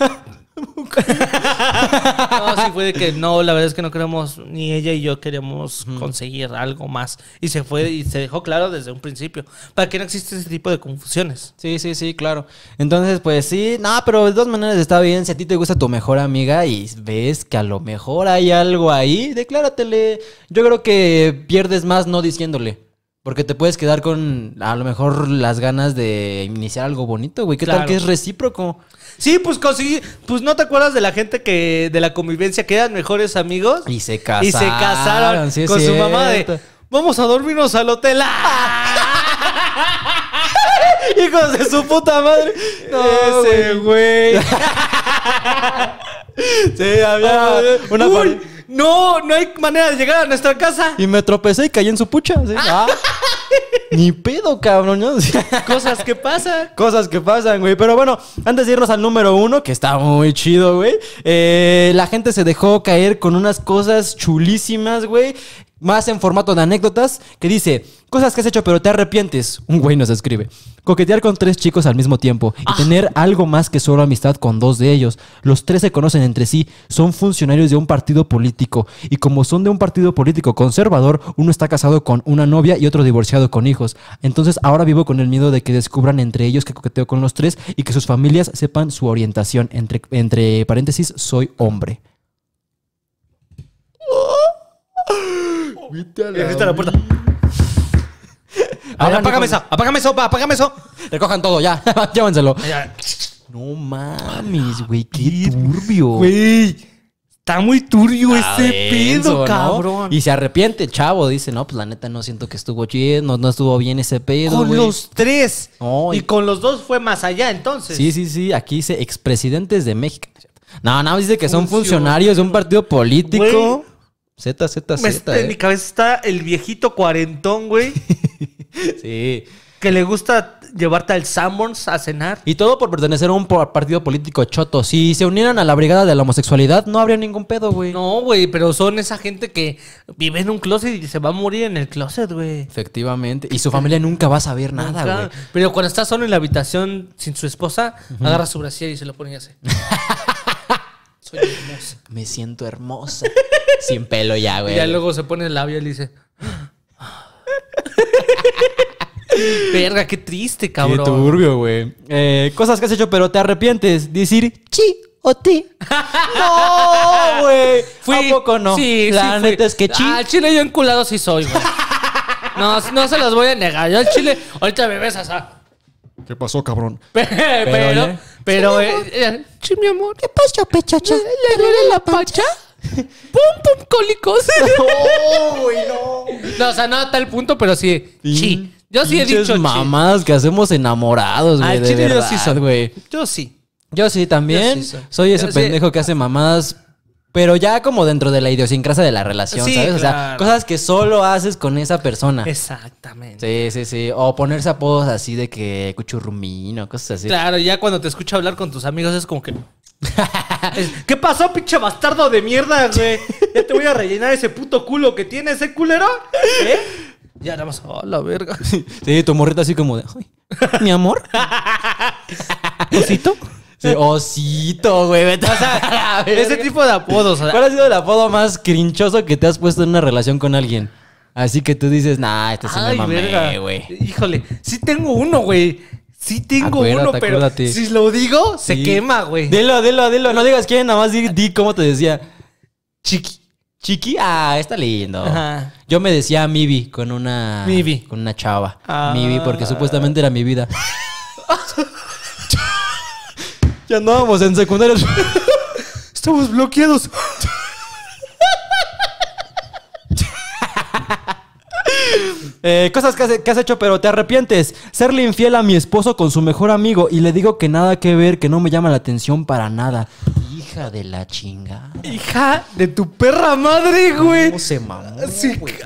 ah. [laughs] no, sí fue de que no, la verdad es que no queremos, ni ella y yo queremos conseguir algo más. Y se fue y se dejó claro desde un principio, para que no existe ese tipo de confusiones. Sí, sí, sí, claro. Entonces, pues sí, no, pero de todas maneras está bien, si a ti te gusta tu mejor amiga y ves que a lo mejor hay algo ahí, decláratele. Yo creo que pierdes más no diciéndole. Porque te puedes quedar con a lo mejor las ganas de iniciar algo bonito, güey. ¿Qué tal que es recíproco? Sí, pues conseguí. Pues no te acuerdas de la gente que de la convivencia que eran mejores amigos. Y se casaron. Y se casaron con su mamá de. Vamos a dormirnos al hotel. [laughs] [laughs] [laughs] Hijos de su puta madre. No, Ese güey. [laughs] sí, había ah, una No, no hay manera de llegar a nuestra casa. Y me tropecé y caí en su pucha. Ah. Ah. Ni pedo, cabrón. Cosas que pasan. [laughs] Cosas que pasan, güey. Pero bueno, antes de irnos al número uno, que está muy chido, güey. Eh, la gente se dejó caer con unas cosas chulísimas, güey. Más en formato de anécdotas, que dice, Cosas que has hecho pero te arrepientes. Un güey nos escribe. Coquetear con tres chicos al mismo tiempo y ah. tener algo más que solo amistad con dos de ellos. Los tres se conocen entre sí, son funcionarios de un partido político y como son de un partido político conservador, uno está casado con una novia y otro divorciado con hijos. Entonces ahora vivo con el miedo de que descubran entre ellos que coqueteo con los tres y que sus familias sepan su orientación. Entre, entre paréntesis, soy hombre. la puerta apágame eso, apágame eso, apágame eso. Recojan todo, ya. [laughs] Llévenselo. No mames, güey, qué turbio. Güey. Está muy turbio ese pedo, cabrón. Y se arrepiente, chavo. Dice, no, pues la neta no siento que estuvo chido, no, estuvo bien ese pedo. Con los tres. y... con los dos fue más allá, entonces. Sí, sí, sí. Aquí dice expresidentes de México. No, no, dice que son funcionarios de un partido político. Z, Z, Z. Este, en mi ¿eh? cabeza está el viejito cuarentón, güey. [laughs] sí. Que le gusta llevarte al Sanborns a cenar. Y todo por pertenecer a un partido político choto. Si se unieran a la brigada de la homosexualidad, no habría ningún pedo, güey. No, güey, pero son esa gente que vive en un closet y se va a morir en el closet, güey. Efectivamente. Y su familia nunca va a saber nada, güey. Pero cuando está solo en la habitación sin su esposa, agarra su brasier y se lo pone así. [laughs] Soy hermosa. Me siento hermosa. [laughs] sin pelo ya, güey. Y ya luego se pone el labio y le dice. Ah". [laughs] Verga, qué triste, cabrón. Qué turbio, güey. Eh, cosas que has hecho, pero te arrepientes. Decir chi o ti. [laughs] no, güey. Fui. ¿A poco no? Sí, La neta es que chi. Al chile yo enculado sí soy, güey. No, no se los voy a negar. Yo al chile, ahorita me besas a. Ah. ¿Qué pasó, cabrón? [laughs] Pero, pero, eh, eh, sí, mi amor. ¿Qué pasó, pechacha? ¿Le duele la pacha? ¡Pum, pum, cólicos! [laughs] ¡No, no! o sea, no a tal punto, pero sí. Sí. Yo sí he dicho mamadas mamás que hacemos enamorados, güey. yo sí Yo sí. también. soy. ese pendejo que hace mamadas, pero ya como dentro de la idiosincrasia de la relación, ¿sabes? O sea, cosas que solo haces con esa persona. Exactamente. Sí, sí, sí. O ponerse apodos así de que cuchurrumino, cosas así. Claro, ya cuando te escucha hablar con tus amigos es como que. [laughs] ¿Qué pasó, pinche bastardo de mierda, güey? Ya te voy a rellenar ese puto culo que tienes, ¿eh, culero? ¿Eh? Ya nada más, oh, la verga. [laughs] Sí, tu morrita así como de, mi amor. [laughs] ¿Osito? Sí, osito, güey. Ese tipo de apodos. ¿Cuál ha sido el apodo más crinchoso que te has puesto en una relación con alguien? Así que tú dices, nah, este es una güey. Híjole, sí tengo uno, güey. Sí tengo uno, pero si lo digo, se quema, güey. Delo, delo, dilo. No digas quién, nada más di, cómo te decía. Chiqui. Chiqui, ah, está lindo. Yo me decía Mibi con una. Mibi. Con una chava. Ah. Mibi, porque supuestamente era mi vida. [laughs] ya andábamos en secundaria. Estamos bloqueados. Eh, cosas que has, hecho pero te arrepientes. Serle infiel a mi esposo con su mejor amigo y le digo que nada que ver, que no me llama la atención para nada. Hija de la chinga. Hija de tu perra madre, güey. No se mamó,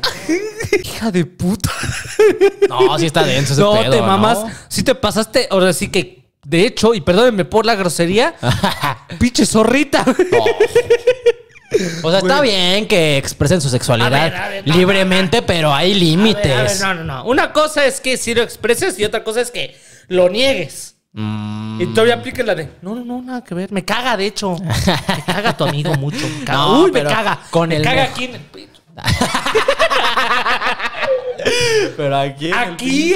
[laughs] Hija de puta. No, sí está denso ese No, te mamas. Si te pasaste, ahora sí que de hecho, y perdónenme por la grosería, [laughs] pinche zorrita. O sea, está bien que expresen su sexualidad libremente, pero hay límites. no, no, no. Una cosa es que si lo expreses y otra cosa es que lo niegues. Mm. Y todavía apliques la de, no, no, no, nada que ver. Me caga, de hecho. Me caga tu amigo mucho. Me caga. me caga. Con el pero aquí. aquí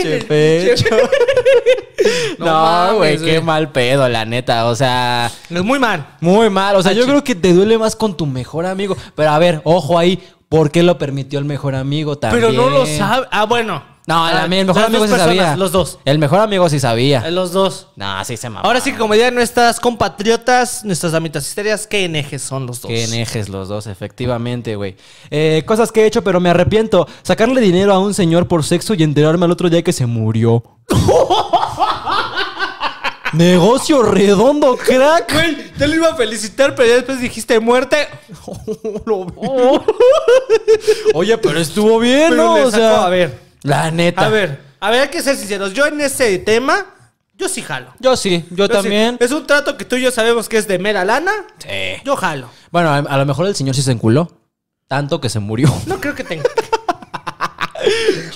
no, güey, qué mal pedo, la neta. O sea. Es muy mal. Muy mal. O sea, yo creo que te duele más con tu mejor amigo. Pero a ver, ojo ahí. ¿Por qué lo permitió el mejor amigo también? Pero no lo sabe. Ah, bueno. No, el, ah, mí el mejor amigo sí sabía. los dos. El mejor amigo sí sabía. Eh, los dos. No, sí se mamó. Ahora sí que como dirían nuestras compatriotas, nuestras amitas histerias, qué enejes son los dos. ¿Qué enejes los dos, efectivamente, güey. Eh, cosas que he hecho, pero me arrepiento. Sacarle dinero a un señor por sexo y enterarme al otro día que se murió. [laughs] Negocio redondo, crack. Güey, te lo iba a felicitar, pero ya después dijiste muerte. [laughs] [laughs] Oye, pero estuvo bien, ¿no? O sea, a ver, la neta. A ver, a ver, hay que ser sinceros. Yo en ese tema, yo sí jalo. Yo sí, yo, también. Es un trato que tú y yo sabemos que es de mera lana. Sí. Yo jalo. Bueno, a, lo mejor el señor sí se enculó. Tanto que se murió. [laughs] No creo que tenga. [laughs]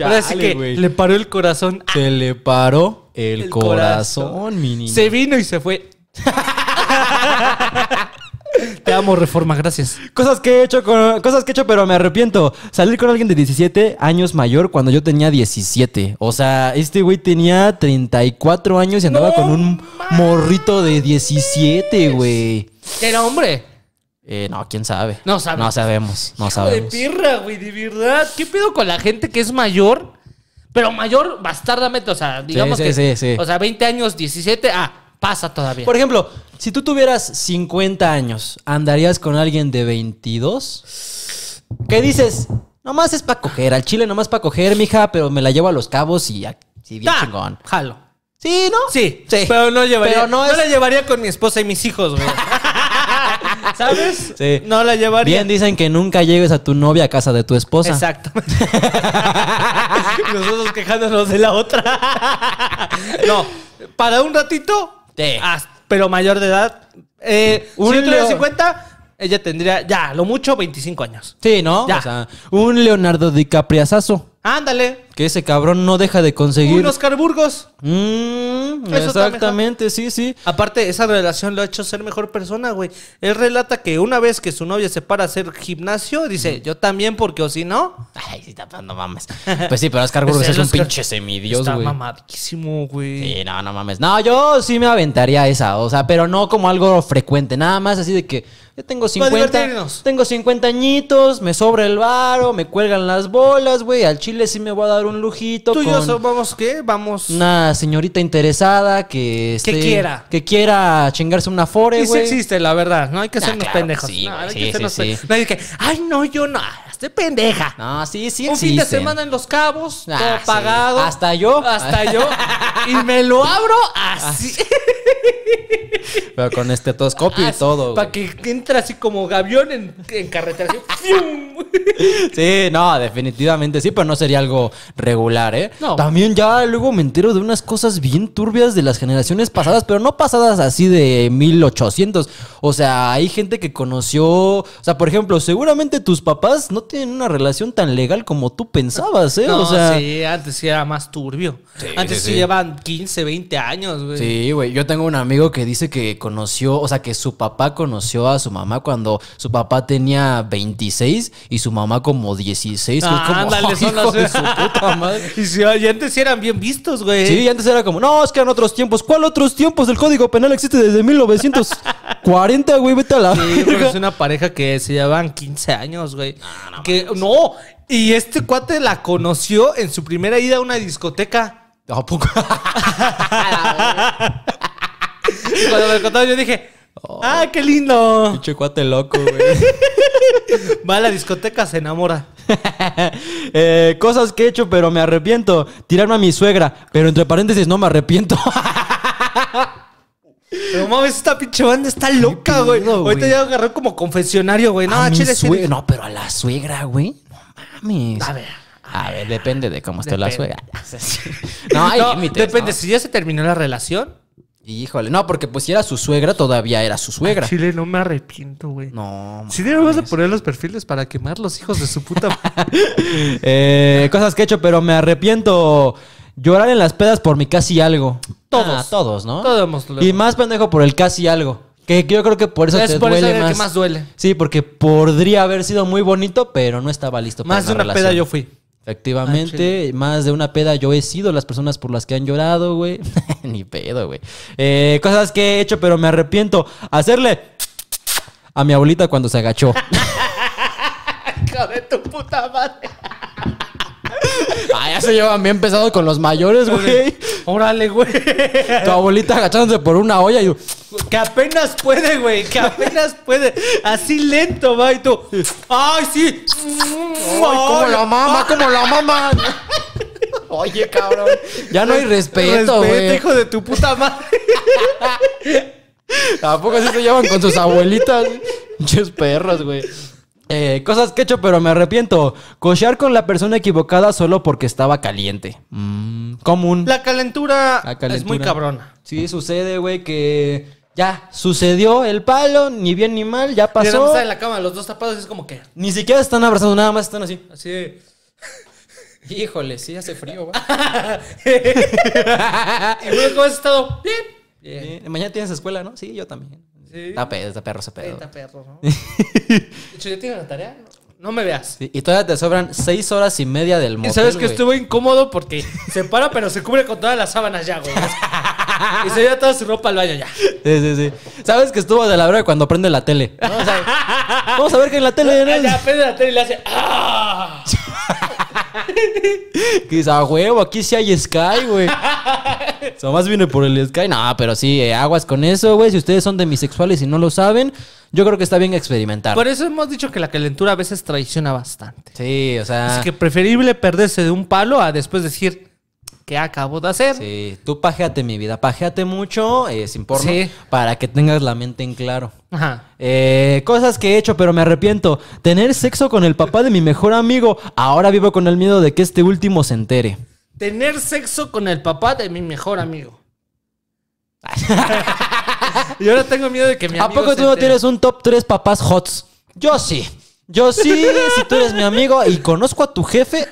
Ahora que le paró el corazón. Se le paró el, corazón, mi niño. Se vino y se fue. [laughs] Te amo, Reforma. gracias. Cosas que he hecho, cosas que he hecho, pero me arrepiento. Salir con alguien de 17 años mayor cuando yo tenía 17. O sea, este güey tenía 34 años y andaba con un morrito de 17, güey. ¿Era hombre? Eh, no, quién sabe. No sabemos. No sabemos. No de pirra, güey, de verdad. ¿Qué pido con la gente que es mayor? Pero mayor bastardamente, o sea, digamos que. o sea, 20 años, 17. Ah, pasa todavía. Por ejemplo, si tú tuvieras 50 años, ¿andarías con alguien de 22? ¿Qué dices? Nomás es para coger, al chile nomás para coger, mija, pero me la llevo a los cabos y, ya. bien chingón. Jalo. ¿Sí, no? Sí, sí. Pero no la llevaría con mi esposa y mis hijos, güey. [laughs] ¿Sabes? Sí. No la llevaría. Bien dicen que nunca llegues a tu novia a casa de tu esposa. Exacto. [laughs] [laughs] Nosotros quejándonos de la otra. no, para un ratito. Te. Hasta pero mayor de edad. Eh, 50, ella tendría ya, lo mucho, 25 años. Sí, ¿no? un Leonardo DiCapriazazo. Ándale que ese cabrón no deja de conseguir. Unos carburgos. Mmm... exactamente, sí, sí. Aparte, esa relación lo ha hecho ser mejor persona, güey. Él relata que una vez que su novia se para a hacer gimnasio, dice, yo también, porque o si no. Ay, sí, no mames. Pues sí, pero Oscar Burgos es, un pinche semidios, güey. Está mamadísimo, güey. Sí, no, no mames. No, yo sí me aventaría esa, o sea, pero no como algo frecuente, nada más así de que. Yo tengo 50. Tengo 50 añitos, me sobra el varo, me cuelgan las bolas, güey. Al chile sí me voy a dar un lujito. Tú y yo somos qué? Vamos. Una señorita interesada que esté, Que quiera. Que quiera chingarse una fore, güey. Sí, existe, la verdad. No hay que ser unos pendejos. Sí, sí, que, ay, no, yo no. Estoy pendeja. No, sí, sí. Un fin de semana en Los Cabos, ah, pagado. Hasta yo. Hasta yo. [laughs] y me lo abro así. Pero con estetoscopio y todo. Para que entre así como gavión en, carretera. [laughs] sí, no, definitivamente sí, pero no sería algo regular, ¿eh? No. También ya luego me entero de unas cosas bien turbias de las generaciones pasadas, pero no pasadas así de 1800. O sea, hay gente que conoció, o sea, por ejemplo, seguramente tus papás no tienen una relación tan legal como tú pensabas, ¿eh? o sea, sí, antes sí era más turbio. antes sí, llevan 15, 20 años, güey. Sí, güey. Yo tengo un amigo que dice que conoció, o sea, que su papá conoció a su mamá cuando su papá tenía 26 y su mamá como 16. Ah, ándale, [laughs] son las... de [laughs] Y si, antes eran bien vistos, güey. Sí, antes era como, no, es que eran otros tiempos. ¿Cuál otros tiempos? El Código Penal existe desde 1940, güey, vete a la. Sí, porque una pareja que se llevaban 15 años, güey. No, no, que, no, y este cuate la conoció en su primera ida a una discoteca. [laughs] cuando me contaba, yo dije. ¡Ah, oh. qué lindo! Pinche cuate loco, güey. [laughs] Va a la discoteca, se enamora. [laughs] Eh, cosas que he hecho, pero me arrepiento. Tirarme a mi suegra, pero entre paréntesis no me arrepiento. [laughs] Pero mames, esta pinche banda está loca, güey. Ahorita ya agarró como confesionario, güey. No, No, pero a la suegra, güey. No mames. A ver. A ver, depende de cómo esté la suegra. no, Depende, si ya se terminó la relación híjole, no, porque pues si era su suegra, todavía era su suegra. Chile, no me arrepiento, güey. No. Si no vas poner los perfiles para quemar los hijos de su puta. [laughs] eh, cosas que he hecho, pero me arrepiento. Llorar en las pedas por mi casi algo. Todos. Ah, todos, ¿no? Todos. Y más pendejo por el casi algo. Que yo creo que por eso es te por eso más. que más duele. Sí, porque podría haber sido muy bonito, pero no estaba listo más de una peda yo fui. Efectivamente, ah, más de una peda yo he sido las personas por las que han llorado, güey. [laughs] Ni pedo, güey. Eh, cosas que he hecho, pero me arrepiento. Hacerle a mi abuelita cuando se agachó. [laughs] tu puta madre. Ah, ya se llevan bien pesados con los mayores, güey. Órale, güey. Tu abuelita agachándose por una olla y Que apenas puede, güey. Que apenas puede. Así lento, va. Y tú. ¡Ay, sí! como la mamá, como la mamá! Oye, cabrón. Ya no hay respeto, güey. hijo de tu puta madre. ¿Tampoco así se llevan con tus abuelitas? Muchos perros, güey. Eh, cosas que he hecho, pero me arrepiento. Cochear con la persona equivocada solo porque estaba caliente. Mm, común. La calentura, es muy cabrona. Sí, sucede, güey, que ya sucedió el palo, ni bien ni mal, ya pasó. en la cama, los dos tapados, es como que. Ni siquiera están abrazando, nada más están así. Así [laughs] Híjole, sí hace frío, güey. [laughs] y luego has estado bien. Mañana tienes escuela, ¿no? Sí, yo también. Está perro, está perro, está perro, ¿no? [laughs] de hecho, yo tengo la tarea. No me veas. y todavía te sobran seis horas y media del motel, Y sabes que estuvo incómodo porque se para, pero se cubre con todas las sábanas ya, güey. y se lleva toda su ropa al baño ya. Sí, sí, sí. Sabes que estuvo de la hora cuando prende la tele. [laughs] Vamos a ver, qué que en la tele. ¿no? Ya, prende la tele y le hace. ¡Ah! [laughs] que [laughs] dices, huevo, aquí sí hay Sky, güey. [laughs] O sea, más viene por el Sky. No, pero sí, eh, aguas con eso, güey. Si ustedes son demisexuales y no lo saben, yo creo que está bien experimentar. Por eso hemos dicho que la calentura a veces traiciona bastante. Sí, o sea. Es que preferible perderse de un palo a después decir, que acabo de hacer. Sí, tú pajeate mi vida, pajeate mucho, es eh, importante para que tengas la mente en claro. Ajá. Eh, cosas que he hecho, pero me arrepiento. Tener sexo con el papá de mi mejor amigo. Ahora vivo con el miedo de que este último se entere. Tener sexo con el papá de mi mejor amigo. [laughs] y ahora tengo miedo de que mi amigo. ¿A poco tú no tienes un top 3 papás hots? Yo sí. Yo sí, si tú eres mi amigo y conozco a tu jefe,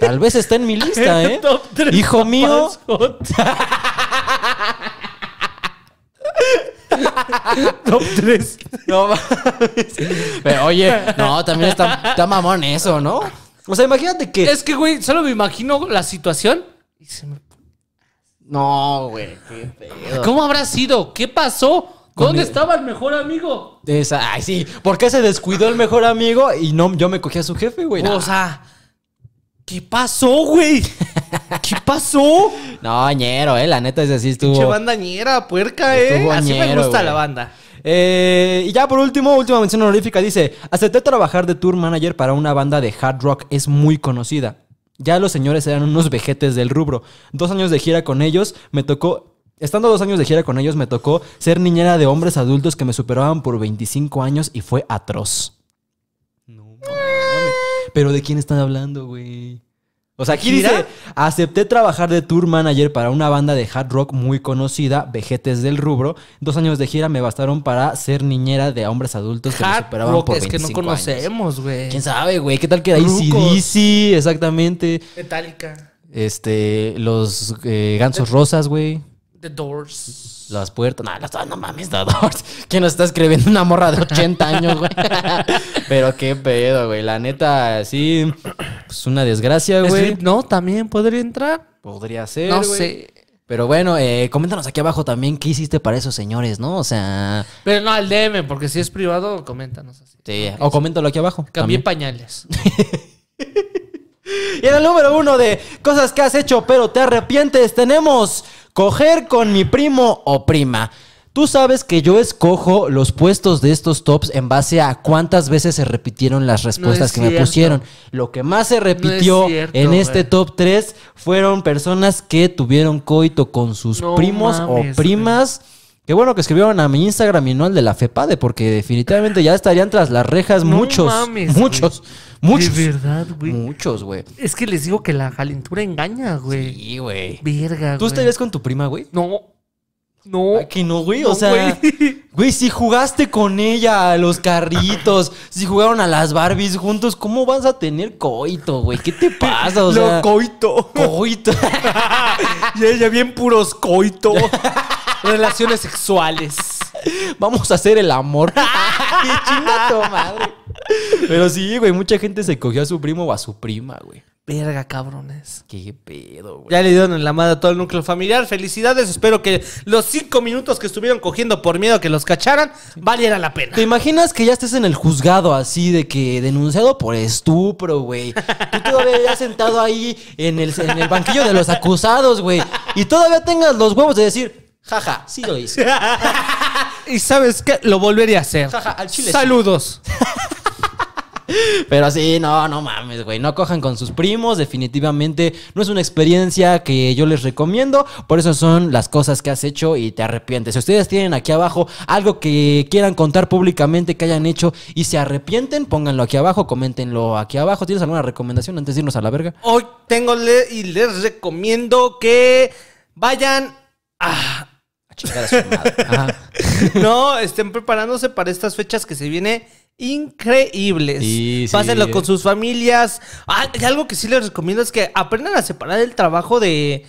tal vez está en mi lista, ¿eh? Top 3 Hijo mío. [laughs] Top 3. No Pero oye, no, también está, mamón eso, ¿no? O sea, imagínate que. Es que, güey, solo me imagino la situación y se me. No, güey, qué pedo. ¿Cómo habrá sido? ¿Qué pasó? ¿Dónde estaba el mejor amigo? esa, ay, sí. ¿Por qué se descuidó el mejor amigo y no, yo me cogí a su jefe, güey? O sea, ¿qué pasó, güey? ¿Qué pasó? [laughs] No, ñero, eh. La neta es así estuvo. Pinche banda ñera, puerca, eh. Así me gusta la banda. Eh, y ya por último, última mención honorífica, dice, acepté trabajar de tour manager para una banda de hard rock, es muy conocida. Ya los señores eran unos vejetes del rubro. Dos años de gira con ellos, me tocó Estando dos años de gira con ellos, me tocó ser niñera de hombres adultos que me superaban por 25 años y fue atroz. Pero ¿de quién están hablando, güey? O sea, aquí dice, acepté trabajar de tour manager para una banda de hard rock muy conocida, Vegetes del Rubro. Dos años de gira me bastaron para ser niñera de hombres adultos que me superaban rock es que no conocemos, güey. ¿Quién sabe, güey? ¿Qué tal que ahí sí, exactamente. Metallica. Este, los eh, Gansos Rosas, güey. The Doors. Las puertas. No, las, ah, no mames, The Doors. [laughs] ¿Quién nos está escribiendo una morra de 80 años, güey. [laughs] Pero qué pedo, güey. La neta, sí. Pues una desgracia, güey. No, también podría entrar. Podría ser. No sé. Pero bueno, eh, coméntanos aquí abajo también qué hiciste para esos señores, ¿no? O sea. Pero no al DM, porque si es privado, coméntanos así. Sí, o coméntalo aquí abajo. Cambié pañales. [laughs] y en el número uno de cosas que has hecho pero te arrepientes, tenemos coger con mi primo o prima. Tú sabes que yo escojo los puestos de estos tops en base a cuántas veces se repitieron las respuestas que me pusieron. Lo que más se repitió en este top 3 fueron personas que tuvieron coito con sus primos o primas. Qué bueno que escribieron a mi Instagram y no al de la FEPADE, porque definitivamente ya estarían tras las rejas muchos. muchos. Muchos. verdad, güey. Muchos, güey. Es que les digo que la calentura engaña, güey. Sí, güey. Verga, ¿Tú estarías con tu prima, güey? No. No. Aquí no, güey. o sea, [laughs] güey, si jugaste con ella a los carritos, si jugaron a las Barbies juntos, ¿cómo vas a tener coito, güey? ¿Qué te pasa? O [laughs] sea, Lo coito. Coito. [laughs] y ella bien puros coito. Relaciones sexuales. Vamos a hacer el amor. ¡Qué [laughs] chinga madre! Pero sí, güey, mucha gente se cogió a su primo o a su prima, güey. Verga, cabrones. Qué pedo, güey. Ya le dieron en la madre a todo el núcleo familiar. Felicidades. Espero que los cinco minutos que estuvieron cogiendo por miedo a que los cacharan valiera la pena. ¿Te imaginas que ya estés en el juzgado así de que denunciado por estupro, güey? Tú todavía ya sentado ahí en el, en el banquillo de los acusados, güey. Y todavía tengas los huevos de decir, Jaja, sí lo hice. [laughs] y sabes qué, lo volvería a hacer. Jaja, al chile. Saludos. Pero sí, no, no mames, güey. No cojan con sus primos. Definitivamente no es una experiencia que yo les recomiendo. Por eso son las cosas que has hecho y te arrepientes. Si ustedes tienen aquí abajo algo que quieran contar públicamente que hayan hecho y se arrepienten, pónganlo aquí abajo, coméntenlo aquí abajo. ¿Tienes alguna recomendación antes de irnos a la verga? Hoy tengo y les recomiendo que vayan a [laughs] [laughs] No, estén preparándose para estas fechas que se vienen increíbles. Pásenlo con sus familias. Ah, algo que sí les recomiendo es que aprendan a separar el trabajo de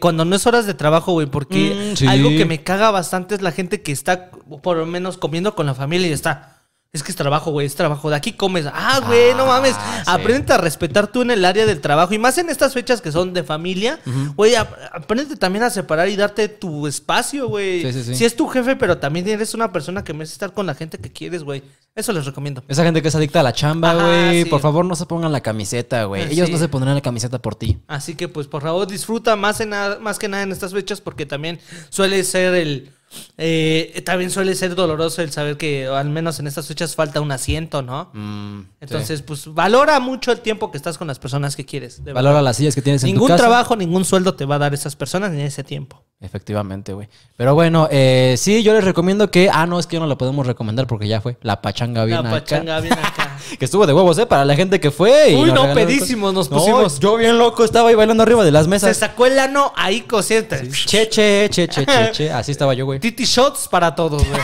cuando no es horas de trabajo, güey, porque mm, algo que me caga bastante es la gente que está por lo menos comiendo con la familia y está es que es trabajo, güey, es trabajo. De aquí comes. Ah, ah güey, no mames. Apréndete a respetar tú en el área del trabajo. Y más en estas fechas que son de familia, güey, uh aprende también a separar y darte tu espacio, güey. Sí, sí, sí. Si es tu jefe, pero también eres una persona que merece estar con la gente que quieres, güey. Eso les recomiendo. Esa gente que es adicta a la chamba, güey. Por favor, no se pongan la camiseta, güey. Ah, Ellos no se pondrán la camiseta por ti. Así que, pues, por favor, disfruta más, en más que nada en estas fechas porque también suele ser el eh, también suele ser doloroso el saber que al menos en estas fechas falta un asiento, ¿no? Mm, Entonces, pues valora mucho el tiempo que estás con las personas que quieres. valora las sillas que tienes ningún en tu casa. Ningún trabajo, ningún sueldo te va a dar esas personas ni ese tiempo. Efectivamente, güey. Pero bueno, eh, sí, yo les recomiendo que. Ah, no, es que no lo podemos recomendar porque ya fue. La pachanga bien acá. La pachanga acá. [laughs] que estuvo de huevos, ¿eh? Para la gente que fue. Uy, no, pedísimos nos pusimos. yo bien loco estaba ahí bailando arriba de las mesas. Se sacó el ano ahí cosiente. che, che, che, che, che. [laughs] Así estaba yo, güey. Titi shots para todos, güey.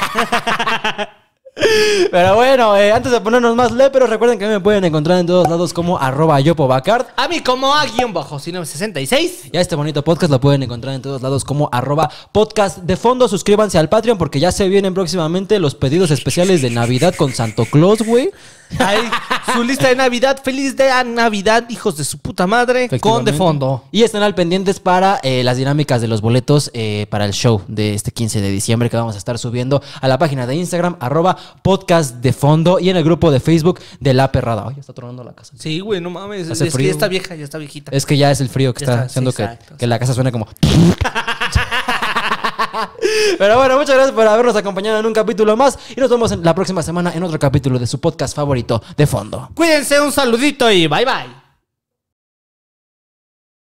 [laughs] Pero bueno, eh, antes de ponernos más le, pero recuerden que me pueden encontrar en todos lados como arroba yopobacard. A mí como a guión bajo 66 Y a este bonito podcast lo pueden encontrar en todos lados como arroba podcast de fondo. Suscríbanse al Patreon porque ya se vienen próximamente los pedidos especiales de Navidad con Santo Claus, güey. Ahí, su lista de Navidad. Feliz de Navidad, hijos de su puta madre. Con de fondo. Y están al pendientes para eh, las dinámicas de los boletos eh, para el show de este 15 de diciembre que vamos a estar subiendo a la página de Instagram, arroba podcast de fondo y en el grupo de Facebook de La Perrada. oye está tronando la casa. Sí, güey, no mames. es que ya está vieja, ya está viejita. Es que ya es el frío que está, haciendo que, que la casa suene como. [laughs] [laughs] Pero bueno, muchas gracias por habernos acompañado en un capítulo más y nos vemos en la próxima semana en otro capítulo de su podcast favorito de fondo. Cuídense, un saludito y bye bye.